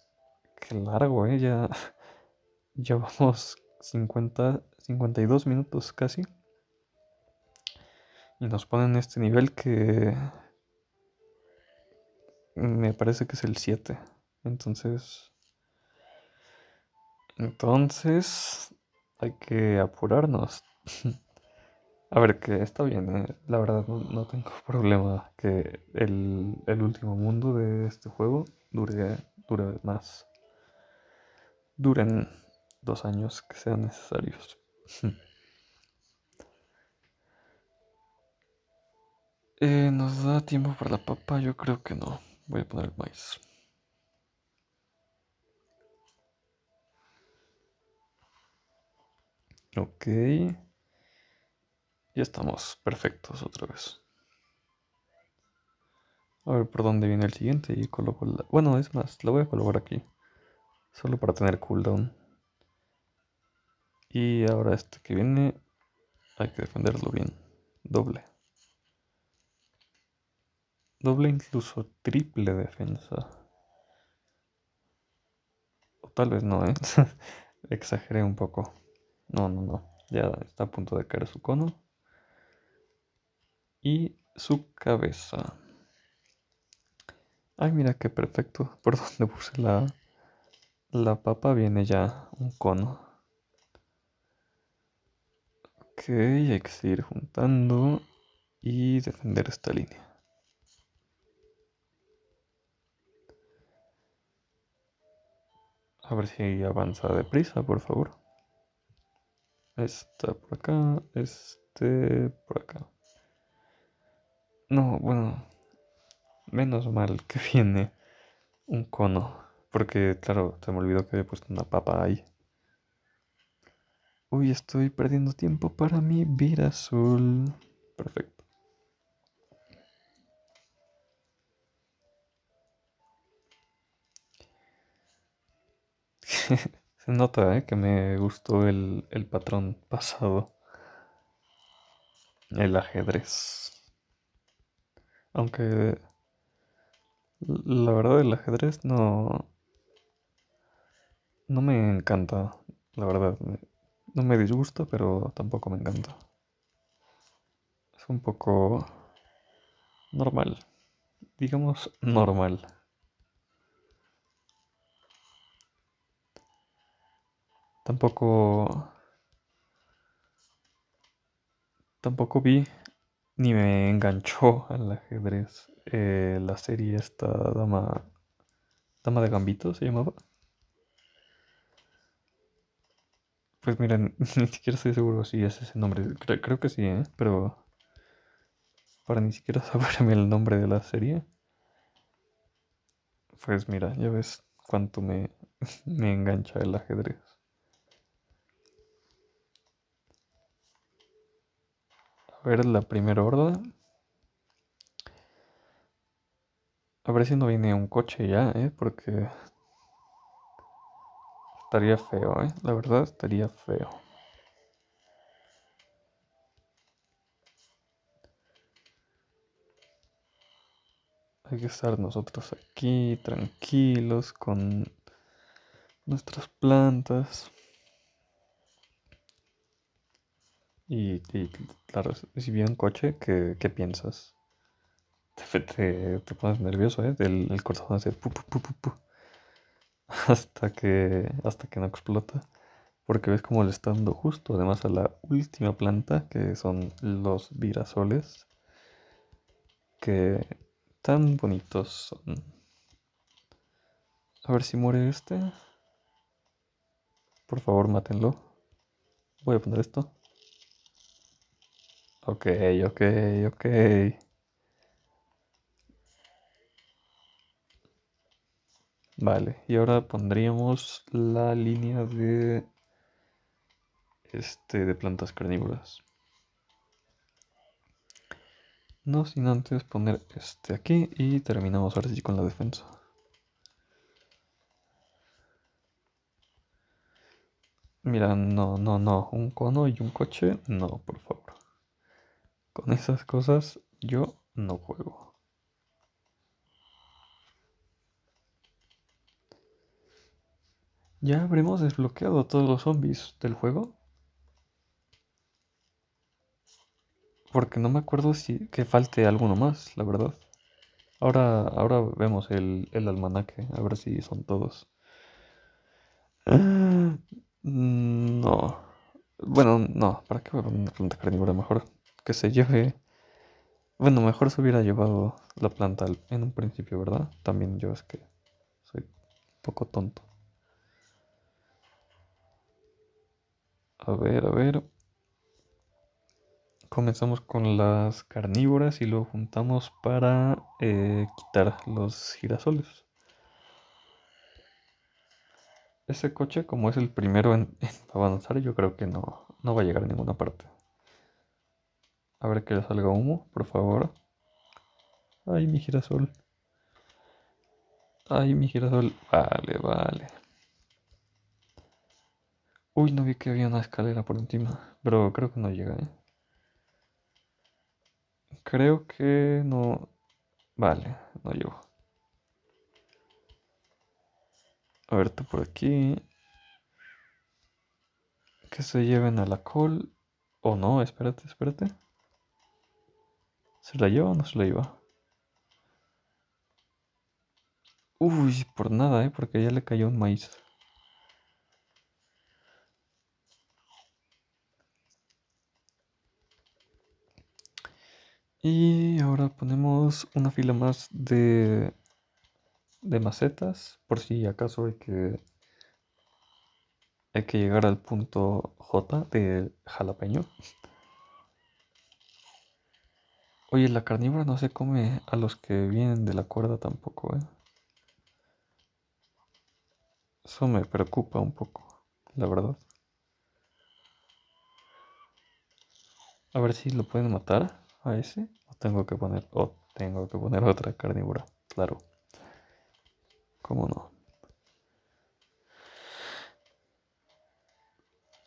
S1: qué largo, ¿eh? Ya, ya vamos 50, 52 minutos casi. Y nos ponen este nivel que me parece que es el 7. Entonces... Entonces... Hay que apurarnos. A ver, que está bien, eh, la verdad no, no, tengo problema que el, el último mundo de este juego dure, dure más, duren dos años que sean necesarios. Eh, ¿Nos da tiempo para la papa? Yo creo que no. Voy a poner el maíz. Ok. Ya estamos perfectos otra vez. A ver por dónde viene el siguiente y coloco la... Bueno, es más, lo voy a colocar aquí. Solo para tener cooldown. Y ahora este que viene hay que defenderlo bien. Doble. Doble incluso triple defensa. O tal vez no, ¿eh? Exageré un poco. No, no, no. Ya está a punto de caer su cono. Y su cabeza. Ay, mira qué perfecto. Por donde puse la, la papa viene ya un cono. Ok, hay que seguir juntando y defender esta línea. A ver si avanza deprisa, por favor. Esta por acá, este por acá. No, bueno, Menos mal que viene un cono. Porque, claro, se me olvidó que había puesto una papa ahí. Uy, estoy perdiendo tiempo para mi vida azul. Perfecto. se nota ¿eh? que me gustó el, el patrón pasado. El ajedrez. Aunque la verdad, el ajedrez no. No me encanta, la verdad. No me disgusta, pero tampoco me encanta. Es un poco. normal. Digamos normal. Tampoco. Tampoco vi ni me enganchó al ajedrez. Eh, la serie esta Dama. Dama de Gambito se llamaba. Pues miren, ni siquiera estoy seguro si es ese nombre. Creo, que sí, ¿eh? Pero. Para ni siquiera saberme el nombre de la serie. Pues mira, ya ves cuánto me, me engancha el ajedrez. A ver la primera horda. A ver si no viene un coche ya, ¿eh? Porque estaría feo, ¿eh? La verdad estaría feo. Hay que estar nosotros aquí, tranquilos, con nuestras plantas. Y, si viene un coche, ¿qué, qué piensas? Te, te, pones nervioso, ¿eh? El, el corazón hace pu, pu, pu, hasta que hasta que no explota porque ves como le está dando justo además a la última planta que son los virasoles que tan bonitos son a ver si muere este por favor mátenlo voy a poner esto ok ok ok Vale, y ahora pondríamos la línea de este de plantas carnívoras. No sin antes poner este aquí y terminamos ahora sí con la defensa. Mira, no, no, no, un cono y un coche, no, por favor. Con esas cosas yo no juego. ¿Ya habremos desbloqueado todos los zombies del juego? Porque no me acuerdo si que falte alguno más, la verdad. Ahora, ahora vemos el, almanaque, a ver si son todos. Mm, no. Bueno, no, ¿para qué voy a una planta carnívora? Mejor que se lleve. Bueno, mejor se hubiera llevado la planta en un principio, ¿verdad? También yo es que soy un poco tonto. A ver, a ver. Comenzamos con las carnívoras y lo juntamos para eh, quitar los girasoles. Ese coche, como es el primero en, avanzar, yo creo que no, no va a llegar a ninguna parte. A ver que le salga humo, por favor. Ay, mi girasol. Ay, mi girasol. Vale, vale. Uy, no vi que había una escalera por encima, pero creo que no llega, ¿eh? Creo que no... Vale, no llego. A ver, tú por aquí. Que se lleven a la col. O no, espérate, espérate. ¿Se la lleva o no se la lleva? Uy, por nada, ¿eh? Porque ya le cayó un maíz. Y ahora ponemos una fila más de, de macetas, por si acaso hay que, hay que llegar al punto J del jalapeño. Oye, la carnívora no se come a los que vienen de la cuerda tampoco, ¿eh? Eso me preocupa un poco, la verdad. A ver si lo pueden matar. Ahí sí, o tengo que poner o tengo que poner otra carnívora claro cómo no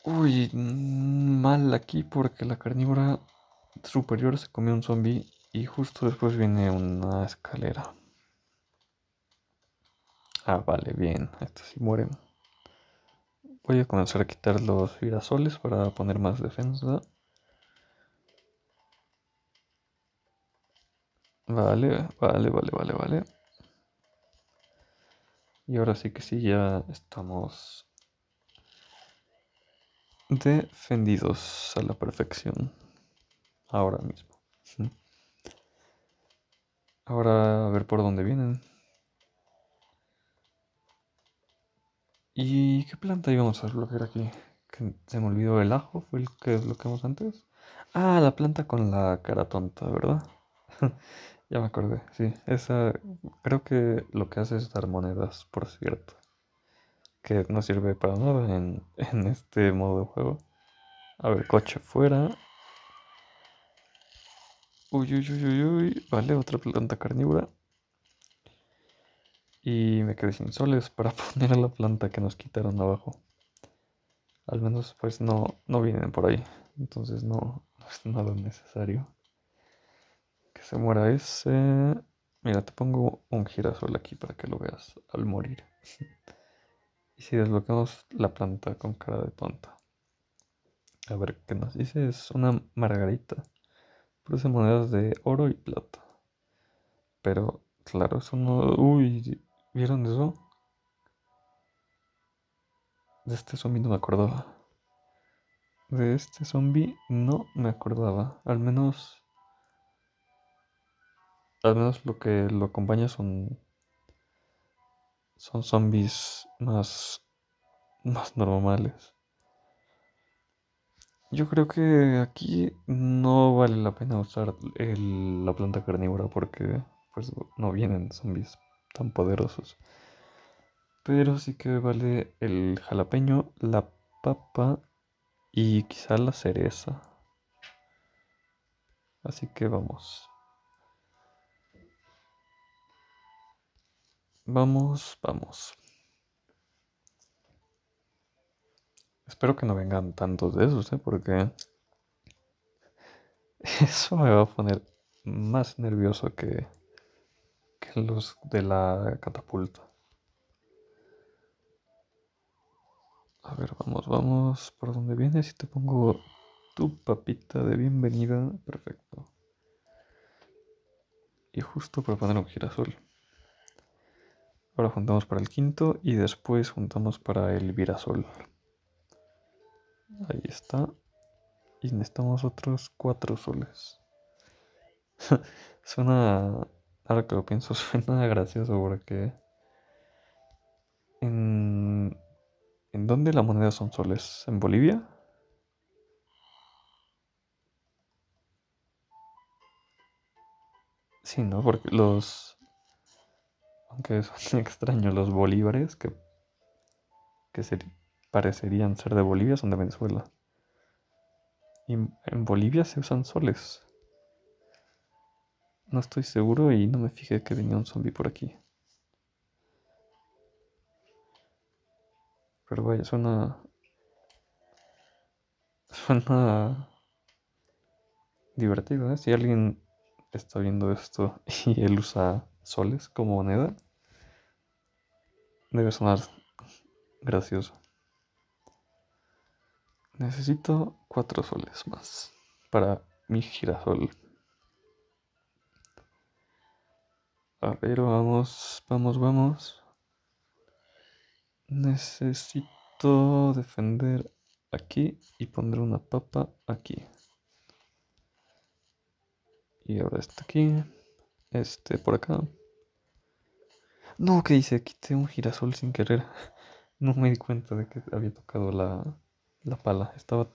S1: uy mal aquí porque la carnívora superior se comió un zombie y justo después viene una escalera ah vale bien esto sí muere. voy a comenzar a quitar los girasoles para poner más defensa Vale, vale, vale, vale, vale. Y ahora sí que sí, ya estamos defendidos a la perfección. Ahora mismo. Ahora a ver por dónde vienen. ¿Y qué planta íbamos a bloquear aquí? se me olvidó el ajo, fue el que desbloqueamos antes. Ah, la planta con la cara tonta, ¿verdad? Ya me acordé, sí. Esa, creo que lo que hace es dar monedas, por cierto. Que no sirve para nada en, este modo de juego. A ver, coche fuera. Uy, uy, uy, uy, uy. Vale, otra planta carnívora. Y me quedé sin soles para poner a la planta que nos quitaron abajo. Al menos pues no, no vienen por ahí. Entonces no es nada necesario. Que se muera ese. Mira, te pongo un girasol aquí para que lo veas al morir. y si desbloqueamos la planta con cara de tonta. A ver, ¿qué nos dice? Es una margarita. Produce monedas de oro y plata. Pero, claro, eso no... Uy, ¿vieron eso? De este zombie no me acordaba. De este zombie no me acordaba. Al menos al menos lo que lo acompaña son son zombies más más normales. Yo creo que aquí no vale la pena usar la planta carnívora porque pues no vienen zombies tan poderosos. Pero sí que vale el jalapeño, la papa y quizá la cereza. Así que vamos. Vamos, vamos. Espero que no vengan tantos de esos, ¿eh? porque eso me va a poner más nervioso que, que los de la catapulta. A ver, vamos, vamos. ¿Por dónde vienes? Y te pongo tu papita de bienvenida. Perfecto. Y justo para poner un girasol. Ahora juntamos para el quinto y después juntamos para el virasol. Ahí está. Y necesitamos otros cuatro soles. suena, ahora que lo pienso, suena gracioso porque... ¿En, ¿en dónde la moneda son soles? ¿En Bolivia? Sí, ¿no? Porque los, aunque son extraños los bolívares que, que parecerían ser de Bolivia, son de Venezuela. Y en Bolivia se usan soles. No estoy seguro y no me fijé que venía un zombie por aquí. Pero vaya, suena. Suena. divertido, ¿eh? Si alguien está viendo esto y él usa soles como moneda, Debe sonar gracioso. Necesito cuatro soles más para mi girasol. A ver, vamos, vamos, vamos. Necesito defender aquí y poner una papa aquí. Y ahora está aquí. Este por acá. No, ¿qué dice? Quité un girasol sin querer. No me di cuenta de que había tocado la, la pala. Estaba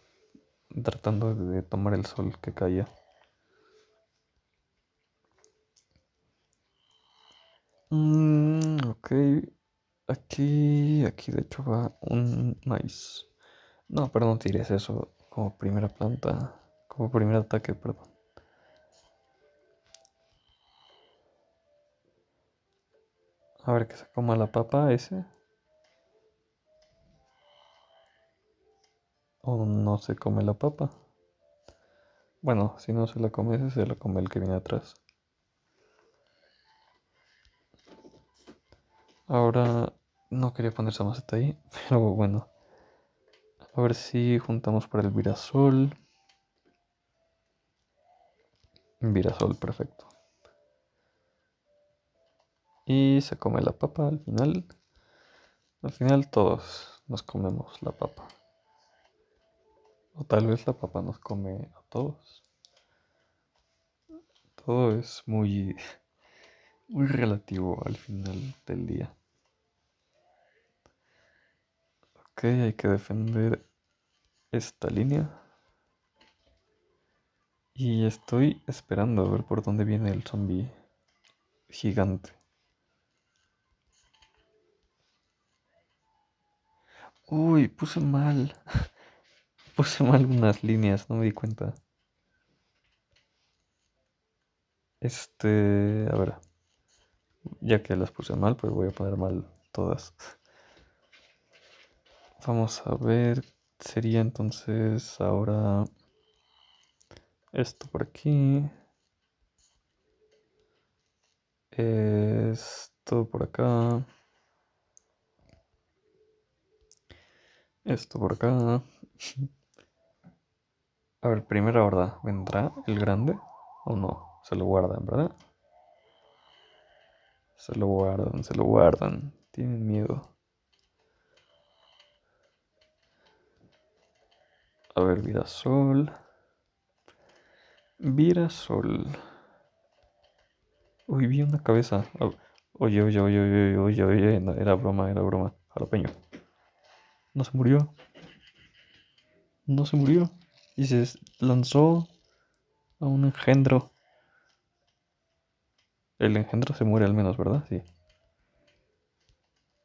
S1: tratando de tomar el sol que caía. Mm, ok. Aquí, aquí de hecho va un maíz. No, perdón, tires eso como primera planta. Como primer ataque, perdón. A ver que se coma la papa ese. O no se come la papa. Bueno, si no se la come ese, se la come el que viene atrás. Ahora no quería poner esa maceta ahí, pero bueno. A ver si juntamos para el virasol. Virasol, perfecto. Y se come la papa al final. Al final todos nos comemos la papa. O tal vez la papa nos come a todos. Todo es muy, muy relativo al final del día. Ok, hay que defender esta línea. Y estoy esperando a ver por dónde viene el zombie gigante. Uy, puse mal. Puse mal unas líneas, no me di cuenta. Este, a ver. Ya que las puse mal, pues voy a poner mal todas. Vamos a ver. Sería entonces ahora esto por aquí. Esto por acá. Esto por acá. A ver, primera horda. ¿Vendrá el grande o no? Se lo guardan, ¿verdad? Se lo guardan, se lo guardan. Tienen miedo. A ver, sol Vira sol Uy, vi una cabeza. Oye, oye, oye, oye, oye, oye. No, era broma, era broma. Jalapeño no se murió. No se murió. Y se lanzó a un engendro. El engendro se muere al menos, ¿verdad? Sí.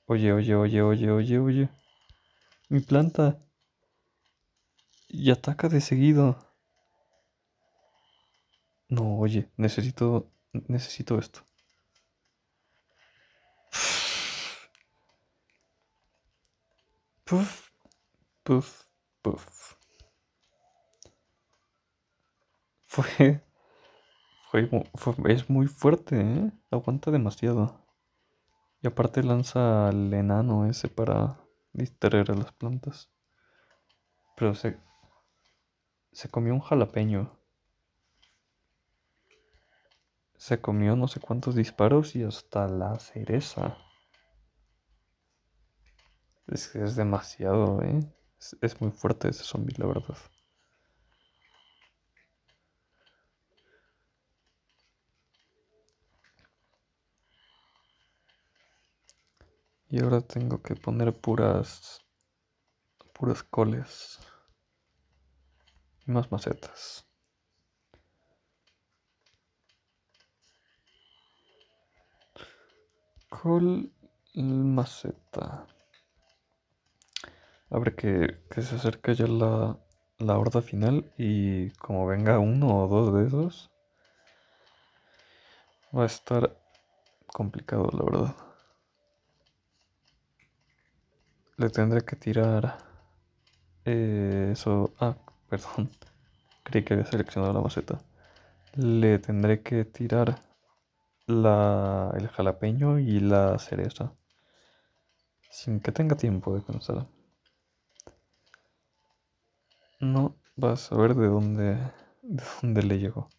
S1: Oye, oye, oye, oye, oye, oye. Mi planta. Y ataca de seguido. No, oye, necesito. Necesito esto. Puf, puf, puf. Fue, es muy fuerte, ¿eh? Aguanta demasiado. Y aparte lanza al enano ese para distraer a las plantas. Pero se, se comió un jalapeño. Se comió no sé cuántos disparos y hasta la cereza. Es que es demasiado, ¿eh? Es, muy fuerte ese zombie, la verdad. Y ahora tengo que poner puras. puras coles. Y más macetas. Col maceta. A que, que se acerque ya la, horda final y como venga uno o dos de esos, va a estar complicado, la verdad. Le tendré que tirar eh, eso... Ah, perdón. Creí que había seleccionado la maceta. Le tendré que tirar la, el jalapeño y la cereza. Sin que tenga tiempo de conocerla no vas a ver de dónde, dónde le llegó.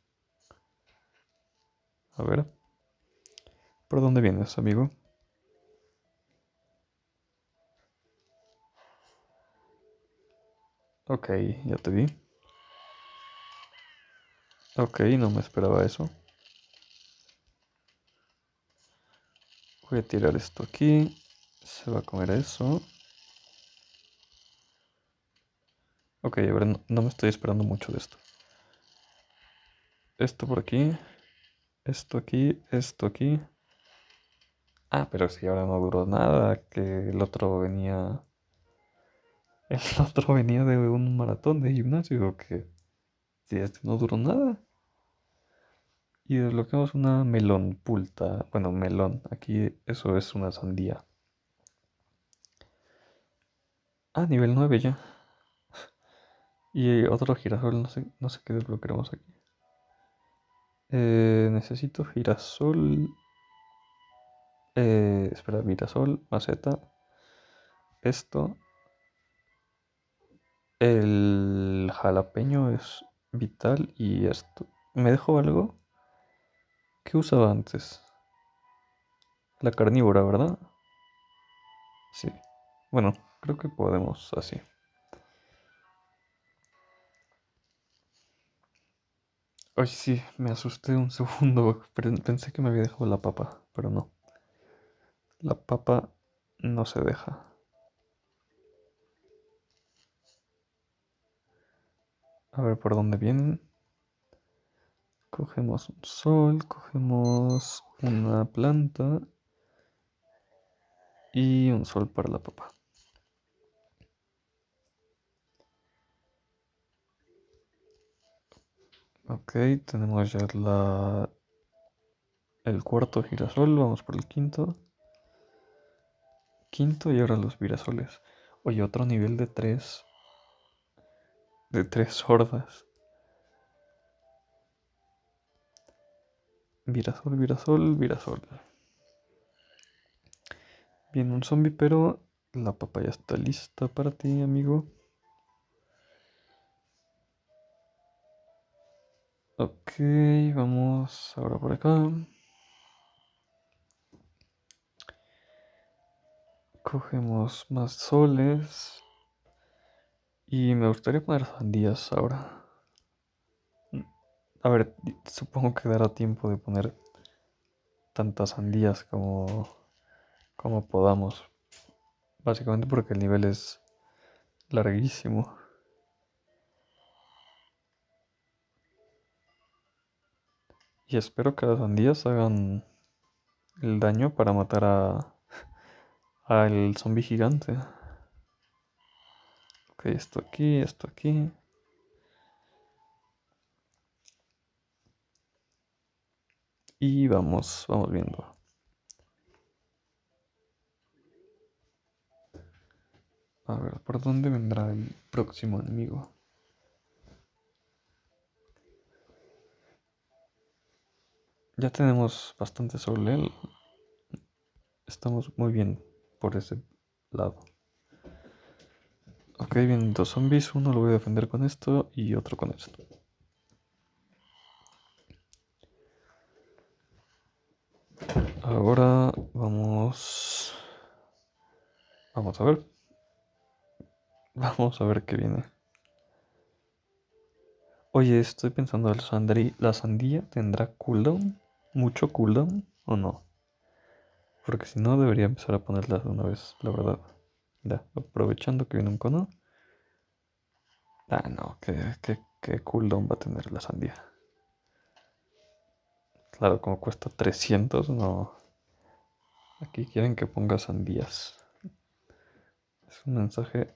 S1: A ver. ¿Por dónde vienes, amigo? Ok, ya te vi. Ok, no me esperaba eso. Voy a tirar esto aquí. Se va a comer eso. Ok, a no, me estoy esperando mucho de esto. Esto por aquí. Esto aquí, esto aquí. Ah, pero si ahora no duró nada, que el otro venía... El otro venía de un maratón de gimnasio, que... Si este no duró nada. Y desbloqueamos una melón pulta. Bueno, melón. Aquí eso es una sandía. Ah, nivel 9 ya. Y otro girasol, no sé, qué desbloquearemos aquí. Eh, necesito girasol. Eh, espera, girasol, maceta. Esto. El jalapeño es vital y esto. ¿Me dejo algo? ¿Qué usaba antes? La carnívora, ¿verdad? Sí. Bueno, creo que podemos así. Ay, sí, me asusté un segundo. Pensé que me había dejado la papa, pero no. La papa no se deja. A ver por dónde vienen. Cogemos un sol, cogemos una planta y un sol para la papa. Ok, tenemos ya la, el cuarto girasol, vamos por el quinto. Quinto y ahora los girasoles. Oye, otro nivel de tres. De tres hordas. Girasol, girasol, girasol. Viene un zombie, pero la papa ya está lista para ti, amigo. Ok, vamos ahora por acá. Cogemos más soles. Y me gustaría poner sandías ahora. A ver, supongo que dará tiempo de poner tantas sandías como, como podamos. Básicamente porque el nivel es larguísimo. Y espero que las sandías hagan el daño para matar a al zombi gigante. Ok, esto aquí, esto aquí. Y vamos, vamos viendo. A ver, ¿por dónde vendrá el próximo enemigo? ya tenemos bastante sobre él. ¿eh? Estamos muy bien por ese lado. Ok, vienen dos zombies. Uno lo voy a defender con esto y otro con esto. Ahora vamos... Vamos a ver. Vamos a ver qué viene. Oye, estoy pensando, el ¿la sandía tendrá cooldown? mucho cooldown o no? Porque si no, debería empezar a ponerlas de una vez, la verdad. aprovechando que viene un cono. Ah, no, que qué, qué cooldown va a tener la sandía. Claro, como cuesta 300, no. Aquí quieren que ponga sandías. Es un mensaje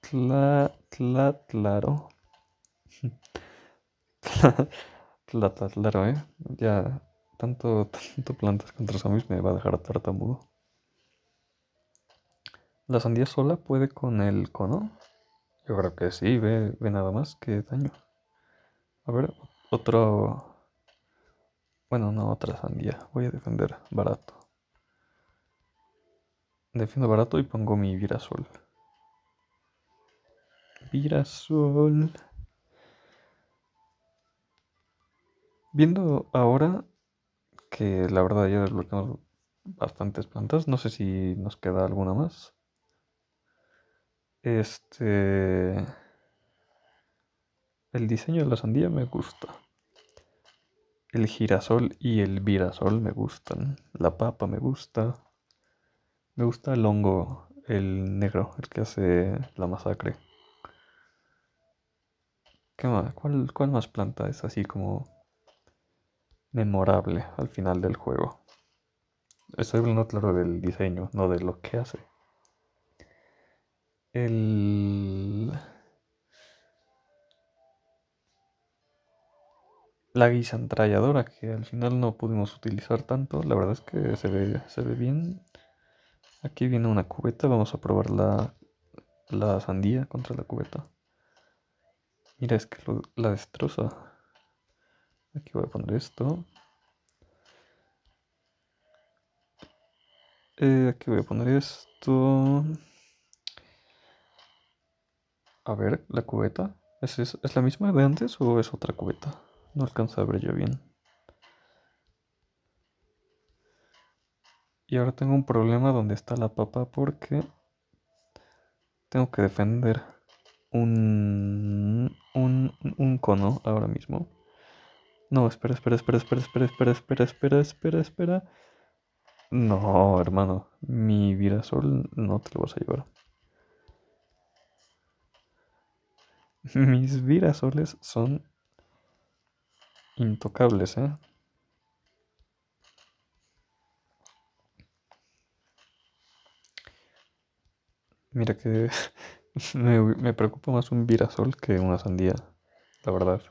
S1: tla, tla, claro. tla, tla, claro, ¿eh? Ya tanto, tanto plantas contra zombies me va a dejar tartamudo. ¿La sandía sola puede con el cono? Yo creo que sí, ve, ve nada más que daño. A ver, otro... Bueno, no, otra sandía. Voy a defender barato. Defiendo barato y pongo mi virasol. Virasol. Viendo ahora que la verdad ya desbloqueamos bastantes plantas. No sé si nos queda alguna más. Este. El diseño de la sandía me gusta. El girasol y el virasol me gustan. La papa me gusta. Me gusta el hongo, el negro, el que hace la masacre. ¿Qué más? cuál más planta es así como memorable al final del juego. Estoy hablando, claro, del diseño, no de lo que hace. El... La guisantralladora, que al final no pudimos utilizar tanto. La verdad es que se ve, se ve bien. Aquí viene una cubeta. Vamos a probar la, la sandía contra la cubeta. Mira, es que la destroza. Aquí voy a poner esto. Eh, aquí voy a poner esto. A ver, la cubeta. ¿Es, la misma de antes o es otra cubeta? No alcanza a ver yo bien. Y ahora tengo un problema donde está la papa porque tengo que defender un, un cono ahora mismo. No, espera, espera, espera, espera, espera, espera, espera, espera, espera, espera. No, hermano, mi virasol no te lo vas a llevar. Mis virasoles son intocables, ¿eh? Mira que me, me preocupa más un virasol que una sandía, la verdad.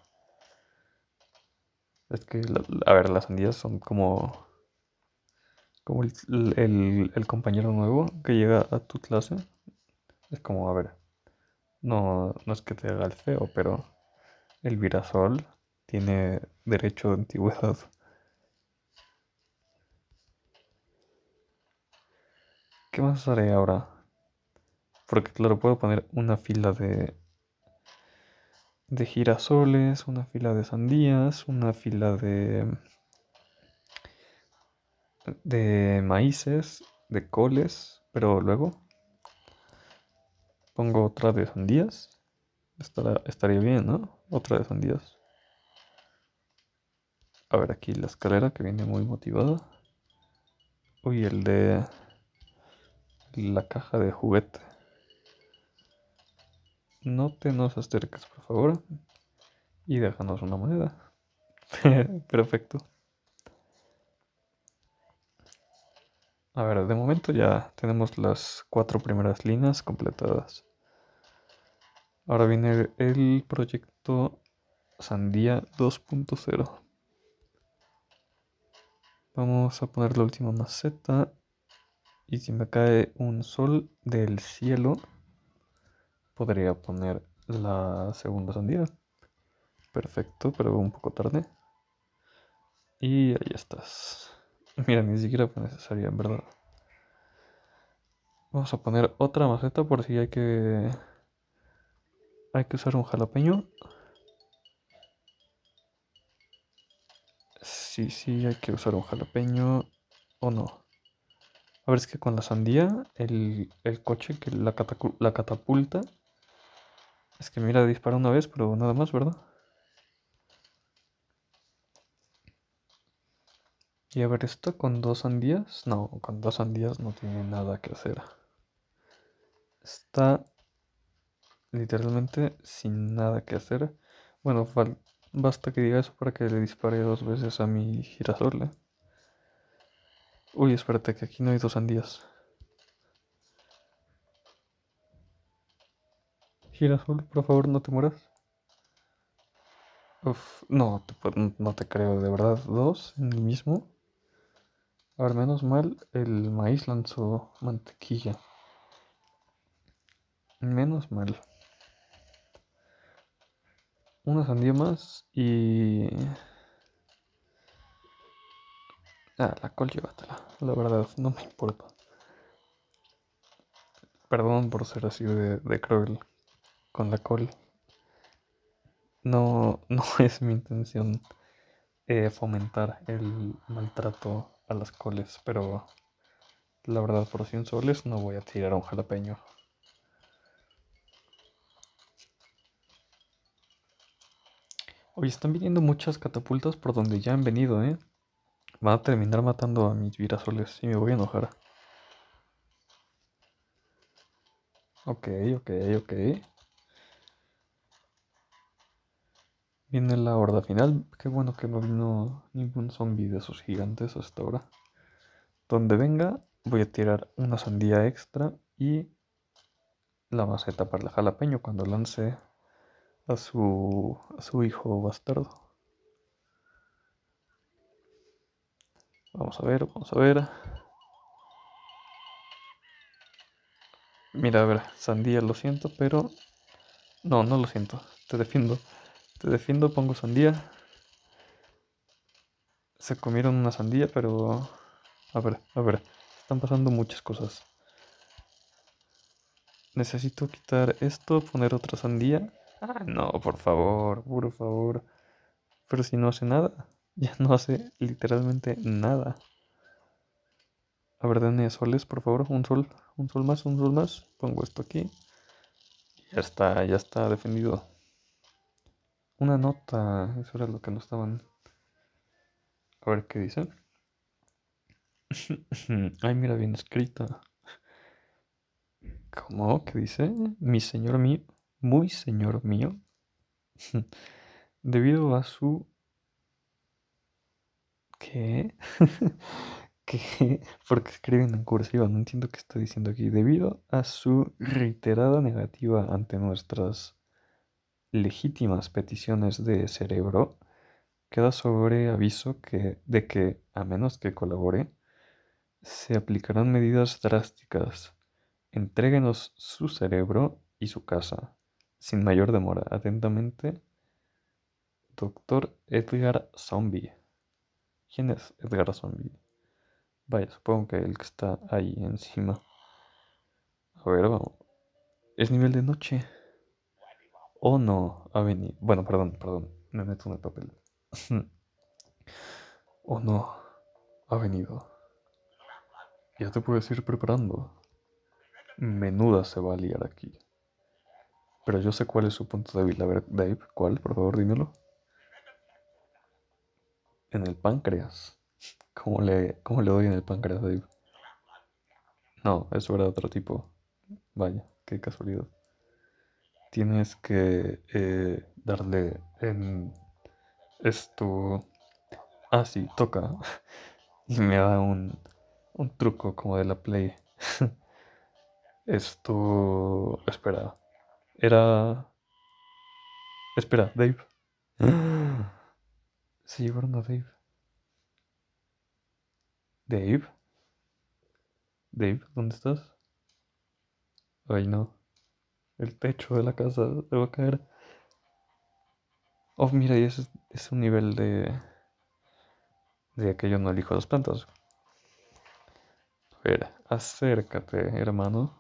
S1: Es que, a ver, las sandías son como. Como el, el compañero nuevo que llega a tu clase. Es como, a ver. No, no es que te haga el feo, pero. El virasol tiene derecho de antigüedad. ¿Qué más haré ahora? Porque claro, puedo poner una fila de de girasoles, una fila de sandías, una fila de, de maíces, de coles, pero luego pongo otra de sandías. Estará, estaría bien, ¿no? Otra de sandías. A ver, aquí la escalera que viene muy motivada. Uy, el de la caja de juguete no te nos acerques, por favor, y déjanos una moneda. Perfecto. A ver, de momento ya tenemos las cuatro primeras líneas completadas. Ahora viene el proyecto Sandía 2.0. Vamos a poner la última maceta. Y si me cae un sol del cielo, podría poner la segunda sandía. Perfecto, pero un poco tarde. Y ahí estás. Mira, ni siquiera fue necesaria, en verdad. Vamos a poner otra maceta por si hay que... Hay que usar un jalapeño. Sí, sí, hay que usar un jalapeño. O no. A ver, es que con la sandía, el, coche, que la, la catapulta, es que mira, dispara una vez, pero nada más, ¿verdad? Y a ver, ¿esto con dos sandías? No, con dos sandías no tiene nada que hacer. Está literalmente sin nada que hacer. Bueno, basta que diga eso para que le dispare dos veces a mi girasol. ¿eh? Uy, espérate, que aquí no hay dos sandías. Girasol, por favor, no te mueras. Uf, no, no te creo, de verdad. Dos en el mismo. A ver, menos mal el maíz lanzó mantequilla. Menos mal. Unas sandía y... Ah, la col llévatela. La verdad, no me importa. Perdón por ser así de cruel con la cola. No, no es mi intención eh, fomentar el maltrato a las coles, pero la verdad por 100 soles no voy a tirar a un jalapeño. Hoy están viniendo muchas catapultas por donde ya han venido, ¿eh? Van a terminar matando a mis virasoles y me voy a enojar. Ok, ok, ok. Y la horda final, qué bueno que no vino ningún zombie de esos gigantes hasta ahora. Donde venga, voy a tirar una sandía extra y la maceta para el jalapeño cuando lance a a su hijo bastardo. Vamos a ver, vamos a ver. Mira, a ver, sandía, lo siento, pero... No, no lo siento, te defiendo. Te defiendo, pongo sandía. Se comieron una sandía, pero... A ver, a ver. Están pasando muchas cosas. Necesito quitar esto, poner otra sandía. Ah, no, por favor, por favor. Pero si no hace nada. Ya no hace literalmente nada. A ver, denme soles, por favor. Un sol, un sol más, un sol más. Pongo esto aquí. Ya está, ya está defendido. Una nota, eso era lo que no estaban. A ver qué dice. Ay, mira, bien escrita. ¿Cómo? ¿Qué dice? Mi señor mío, muy señor mío, debido a su... ¿Qué? ¿Qué? Porque escriben en cursiva, no entiendo qué está diciendo aquí. Debido a su reiterada negativa ante nuestras legítimas peticiones de Cerebro, queda sobre aviso que, de que, a menos que colabore, se aplicarán medidas drásticas. Entréguenos su cerebro y su casa, sin mayor demora. Atentamente, Doctor Edgar Zombie. ¿Quién es Edgar Zombie? Vaya, supongo que el que está ahí encima. A ver, vamos. Es nivel de noche. Oh no, ha ah, venido. Bueno, perdón, perdón, me meto en el papel. oh no, ha venido. Ya te puedes ir preparando. Menuda se va a liar aquí. Pero yo sé cuál es su punto débil. A ver, Dave, ¿cuál? Por favor, dímelo. En el páncreas. ¿Cómo le, cómo le doy en el páncreas, Dave? No, eso era de otro tipo. Vaya, qué casualidad tienes que eh, darle en esto. Ah, sí, toca. Y me da un, un truco como de la play. esto. Espera. Era. Espera, Dave. sí bueno Dave. Dave. Dave, ¿dónde estás? Ay, no el techo de la casa se va a caer. Oh, mira, y ese es un nivel de. de que yo no elijo las plantas. A ver, acércate, hermano.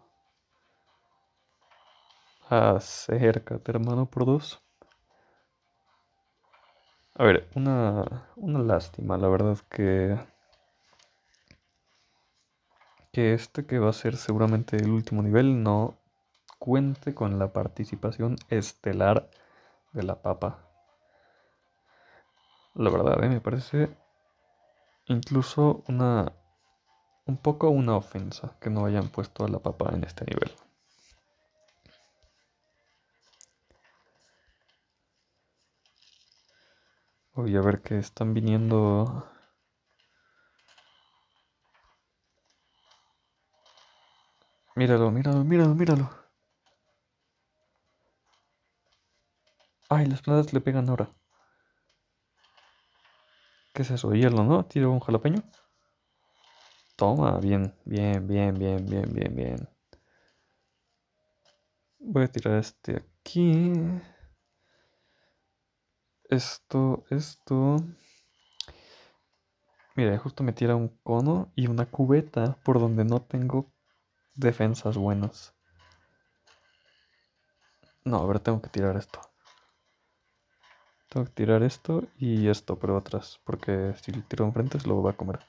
S1: Acércate, hermano, por dos. A ver, una, una lástima, la verdad que... Que este que va a ser seguramente el último nivel no cuente con la participación estelar de la papa. La verdad, eh, me parece incluso una un poco una ofensa que no hayan puesto a la papa en este nivel. Voy a ver que están viniendo Míralo, míralo, míralo, míralo. Ay, las plantas le pegan ahora. ¿Qué es eso? Hielo, ¿no? Tiro un jalapeño. Toma, bien, bien, bien, bien, bien, bien, bien. Voy a tirar este aquí. Esto, esto. Mira, justo me tira un cono y una cubeta por donde no tengo defensas buenas. No, a ver, tengo que tirar esto tirar esto y esto, pero atrás. Porque si lo tiro enfrente se lo va a comer.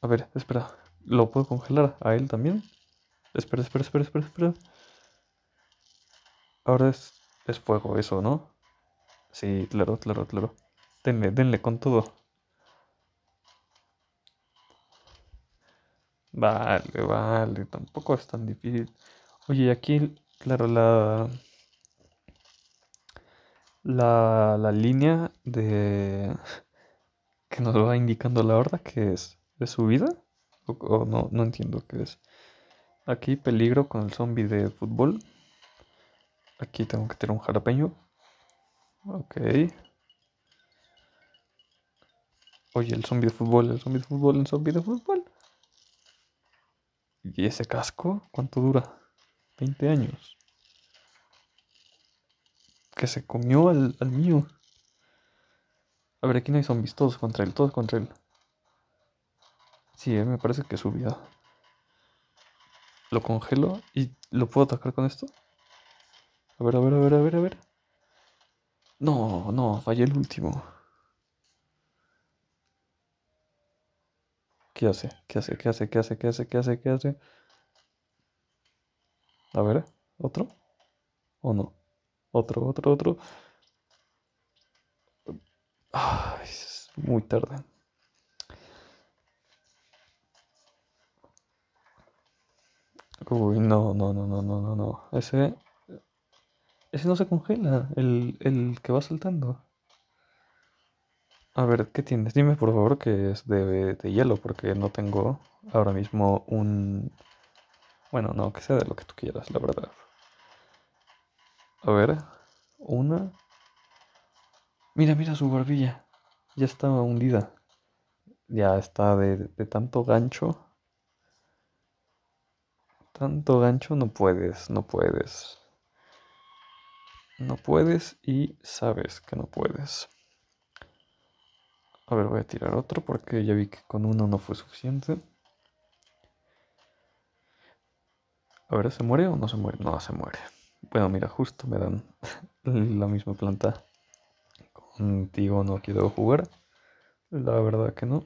S1: A ver, espera. ¿Lo puedo congelar a él también? Espera, espera, espera, espera, espera. Ahora es, es fuego eso, ¿no? Sí, claro, claro, claro. Denle, denle con todo. Vale, vale, tampoco es tan difícil. Oye, aquí, claro, la la, la línea de que nos va indicando la horda, que es de subida. O, no, no entiendo qué es. Aquí peligro con el zombie de fútbol. Aquí tengo que tirar un jarapeño Ok. Oye, el zombie de fútbol, el zombie de fútbol, el zombie de fútbol. ¿Y ese casco? ¿Cuánto dura? 20 años que se comió al, al mío. A ver, aquí no hay zombies, todos contra él, todos contra él. Sí, eh, me parece que subió Lo congelo y lo puedo atacar con esto. A ver, a ver, a ver, a ver, a ver. No, no, fallé el último. ¿Qué hace? ¿Qué hace? ¿Qué hace? ¿Qué hace? ¿Qué hace? ¿Qué hace? ¿Qué hace? A ver, ¿otro? ¿O no? Otro, otro, otro. es muy tarde. Uy, no, no, no, no, no, no, no. Ese. Ese no se congela, el, el que va saltando. A ver, ¿qué tienes? Dime por favor que es de, de, hielo, porque no tengo ahora mismo un... Bueno, no, que sea de lo que tú quieras, la verdad. A ver. Una. Mira, mira su barbilla. Ya está hundida. Ya está de, de tanto gancho. Tanto gancho no puedes, no puedes. No puedes y sabes que no puedes. A ver, voy a tirar otro porque ya vi que con uno no fue suficiente. A ver, ¿se muere o no se muere? No, se muere. Bueno, mira, justo me dan la misma planta. Contigo no quiero jugar. La verdad que no.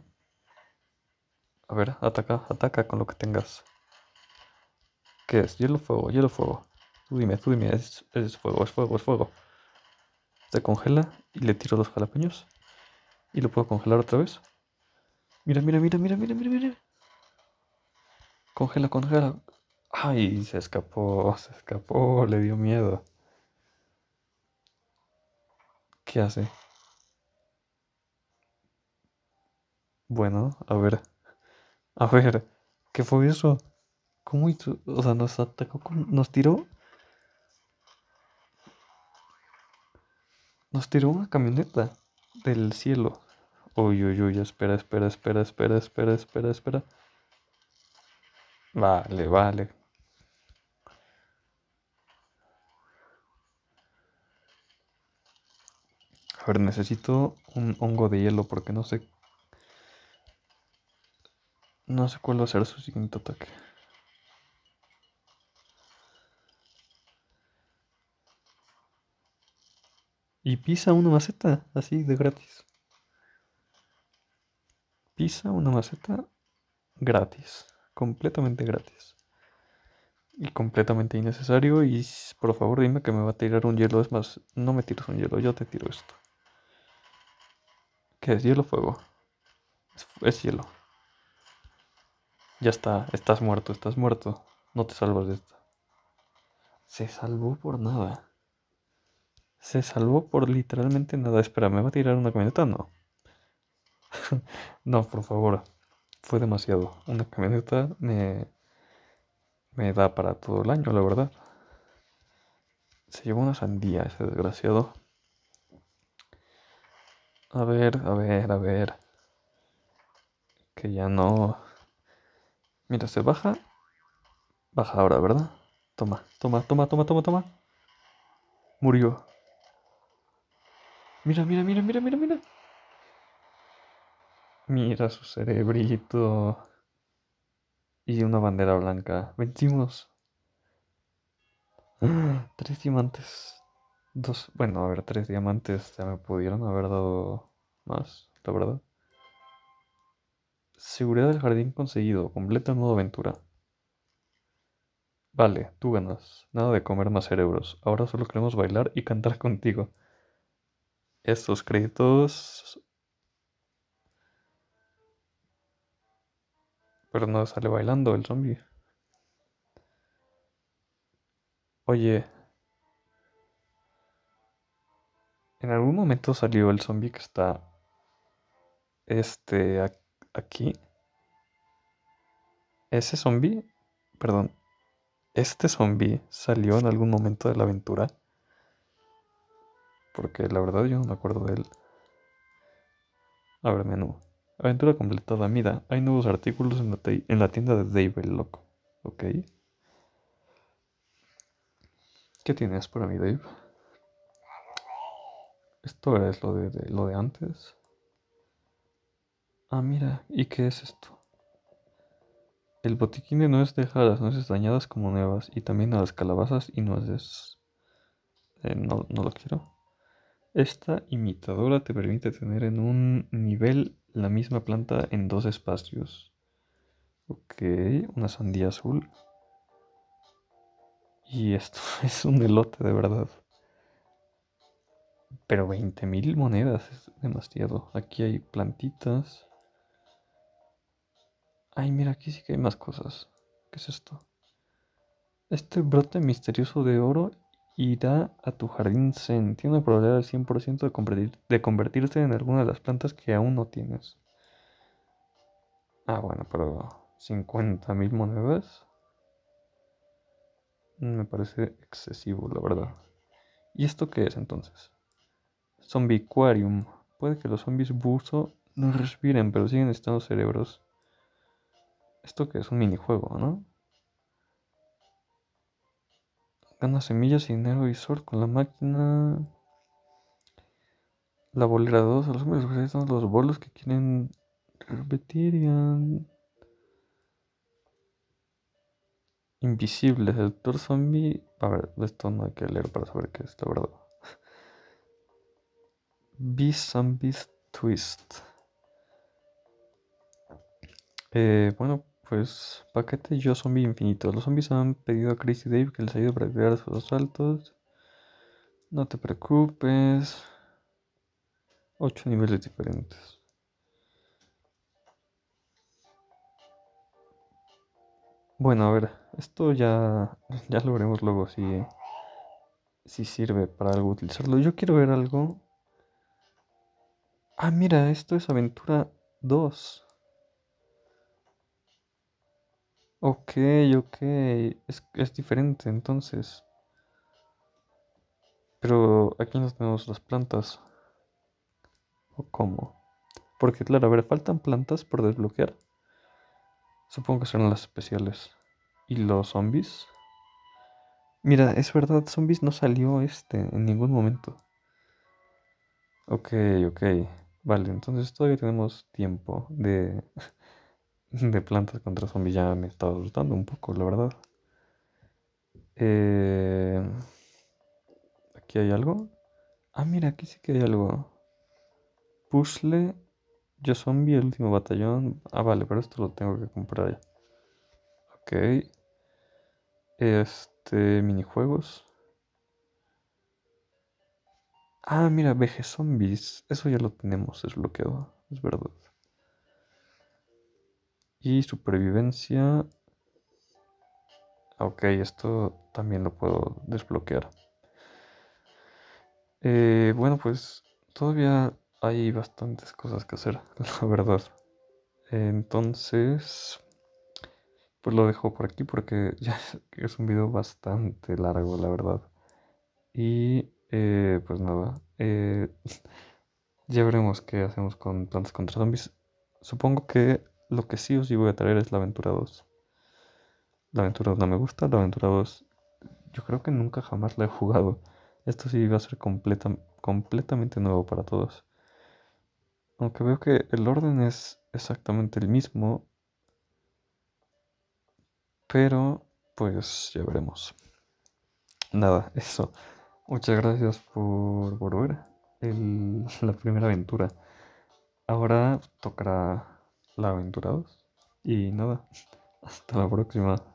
S1: A ver, ataca, ataca con lo que tengas. ¿Qué es? Hielo, fuego, hielo, fuego. Tú dime, tú dime, es, fuego, es fuego, es fuego. Se congela y le tiro dos jalapeños. Y lo puedo congelar otra vez. Mira, mira, mira, mira, mira, mira, mira. Congela, congela. Ay, se escapó, se escapó, le dio miedo. ¿Qué hace? Bueno, a ver. A ver, ¿qué fue eso? ¿Cómo hizo? O sea, nos atacó con... ¿Nos tiró? Nos tiró una camioneta del cielo. Uy, uy, uy, espera, espera, espera, espera, espera, espera, espera. Vale, vale. A ver, necesito un hongo de hielo porque no sé. No sé cuál va a ser su siguiente ataque. Y pisa una maceta, así de gratis. Pisa una maceta gratis, completamente gratis. Y completamente innecesario. Y por favor dime que me va a tirar un hielo. Es más, no me tires un hielo, yo te tiro esto. ¿Qué es hielo fuego? Es, hielo. Ya está, estás muerto, estás muerto. No te salvas de esto. Se salvó por nada. Se salvó por literalmente nada. Espera, ¿me va a tirar una camioneta? No. no, por favor. Fue demasiado. Una camioneta me. me da para todo el año, la verdad. Se llevó una sandía ese desgraciado. A ver, a ver, a ver. Que ya no... Mira, se baja. Baja ahora, ¿verdad? Toma, toma, toma, toma, toma, toma. Murió. Mira, mira, mira, mira, mira, mira. Mira su cerebrito. Y una bandera blanca. Vencimos. Tres diamantes. Dos, bueno, a ver, tres diamantes ya me pudieron haber dado más, la verdad. Seguridad del jardín conseguido, completa nueva aventura. Vale, tú ganas. Nada de comer más cerebros. Ahora solo queremos bailar y cantar contigo. Estos créditos... Pero no sale bailando el zombie. Oye, En algún momento salió el zombie que está. Este. Aquí. Ese zombie. Perdón. Este zombie salió en algún momento de la aventura. Porque la verdad yo no me acuerdo de él. A ver, menú. Aventura completada. Mira, hay nuevos artículos en la, tienda de Dave el Loco. Ok. ¿Qué tienes para mí, Dave? Esto es lo de, lo de antes. Ah, mira, ¿y qué es esto? El botiquín de nuez deja las nueces dañadas como nuevas y también a las calabazas y nueces. Eh, no, no lo quiero. Esta imitadora te permite tener en un nivel la misma planta en dos espacios. Ok, una sandía azul. Y esto es un elote de verdad. Pero 20.000 monedas es demasiado. Aquí hay plantitas. Ay, mira, aquí sí que hay más cosas. ¿Qué es esto? Este brote misterioso de oro irá a tu jardín zen. Tiene una probabilidad del 100% de, de convertirse en alguna de las plantas que aún no tienes. Ah, bueno, pero 50.000 monedas. Me parece excesivo, la verdad. ¿Y esto qué es entonces? Zombiquarium. Puede que los zombies buzo no respiren, pero siguen estando cerebros. Esto que es un minijuego, ¿no? Gana semillas, dinero y sol con la máquina. La bolera 2. los son los bolos que quieren Repetirían. Invisibles, el doctor zombie. A ver, esto no hay que leer para saber qué es la verdad. Beast Zombies Twist. Eh, bueno, pues paquete Yo Zombie Infinito. Los zombies han pedido a y Dave que les ayude a crear sus asaltos. No te preocupes. 8 niveles diferentes. Bueno, a ver, esto ya, ya lo veremos luego si, si sirve para algo utilizarlo. Yo quiero ver algo Ah, mira, esto es aventura 2. Ok, ok. Es, es diferente entonces. Pero aquí no tenemos las plantas. ¿O cómo? Porque claro, a ver, faltan plantas por desbloquear. Supongo que serán las especiales. ¿Y los zombies? Mira, es verdad, zombies no salió este en ningún momento. Ok, ok. Vale, entonces todavía tenemos tiempo de, de plantas contra zombies. Ya me estaba asustando un poco, la verdad. Eh, ¿Aquí hay algo? Ah, mira, aquí sí que hay algo. Puzzle, yo zombie, el último batallón. Ah, vale, pero esto lo tengo que comprar ya. Ok. Este, minijuegos. Ah, mira, veje zombies. Eso ya lo tenemos desbloqueado. Es verdad. Y supervivencia. Ah, ok, esto también lo puedo desbloquear. Eh, bueno, pues todavía hay bastantes cosas que hacer, la verdad. Entonces, pues lo dejo por aquí porque ya es un video bastante largo, la verdad. Y eh, pues nada. Eh, ya veremos qué hacemos con Plantas contra Zombies. Supongo que lo que sí os sí voy a traer es la aventura 2. La aventura 2 no me gusta. La aventura 2 yo creo que nunca jamás la he jugado. Esto sí va a ser completamente nuevo para todos. Aunque veo que el orden es exactamente el mismo. Pero pues ya veremos. Nada, eso. Muchas gracias por volver. El, la primera aventura. Ahora tocará la aventura 2. Y nada, hasta la próxima.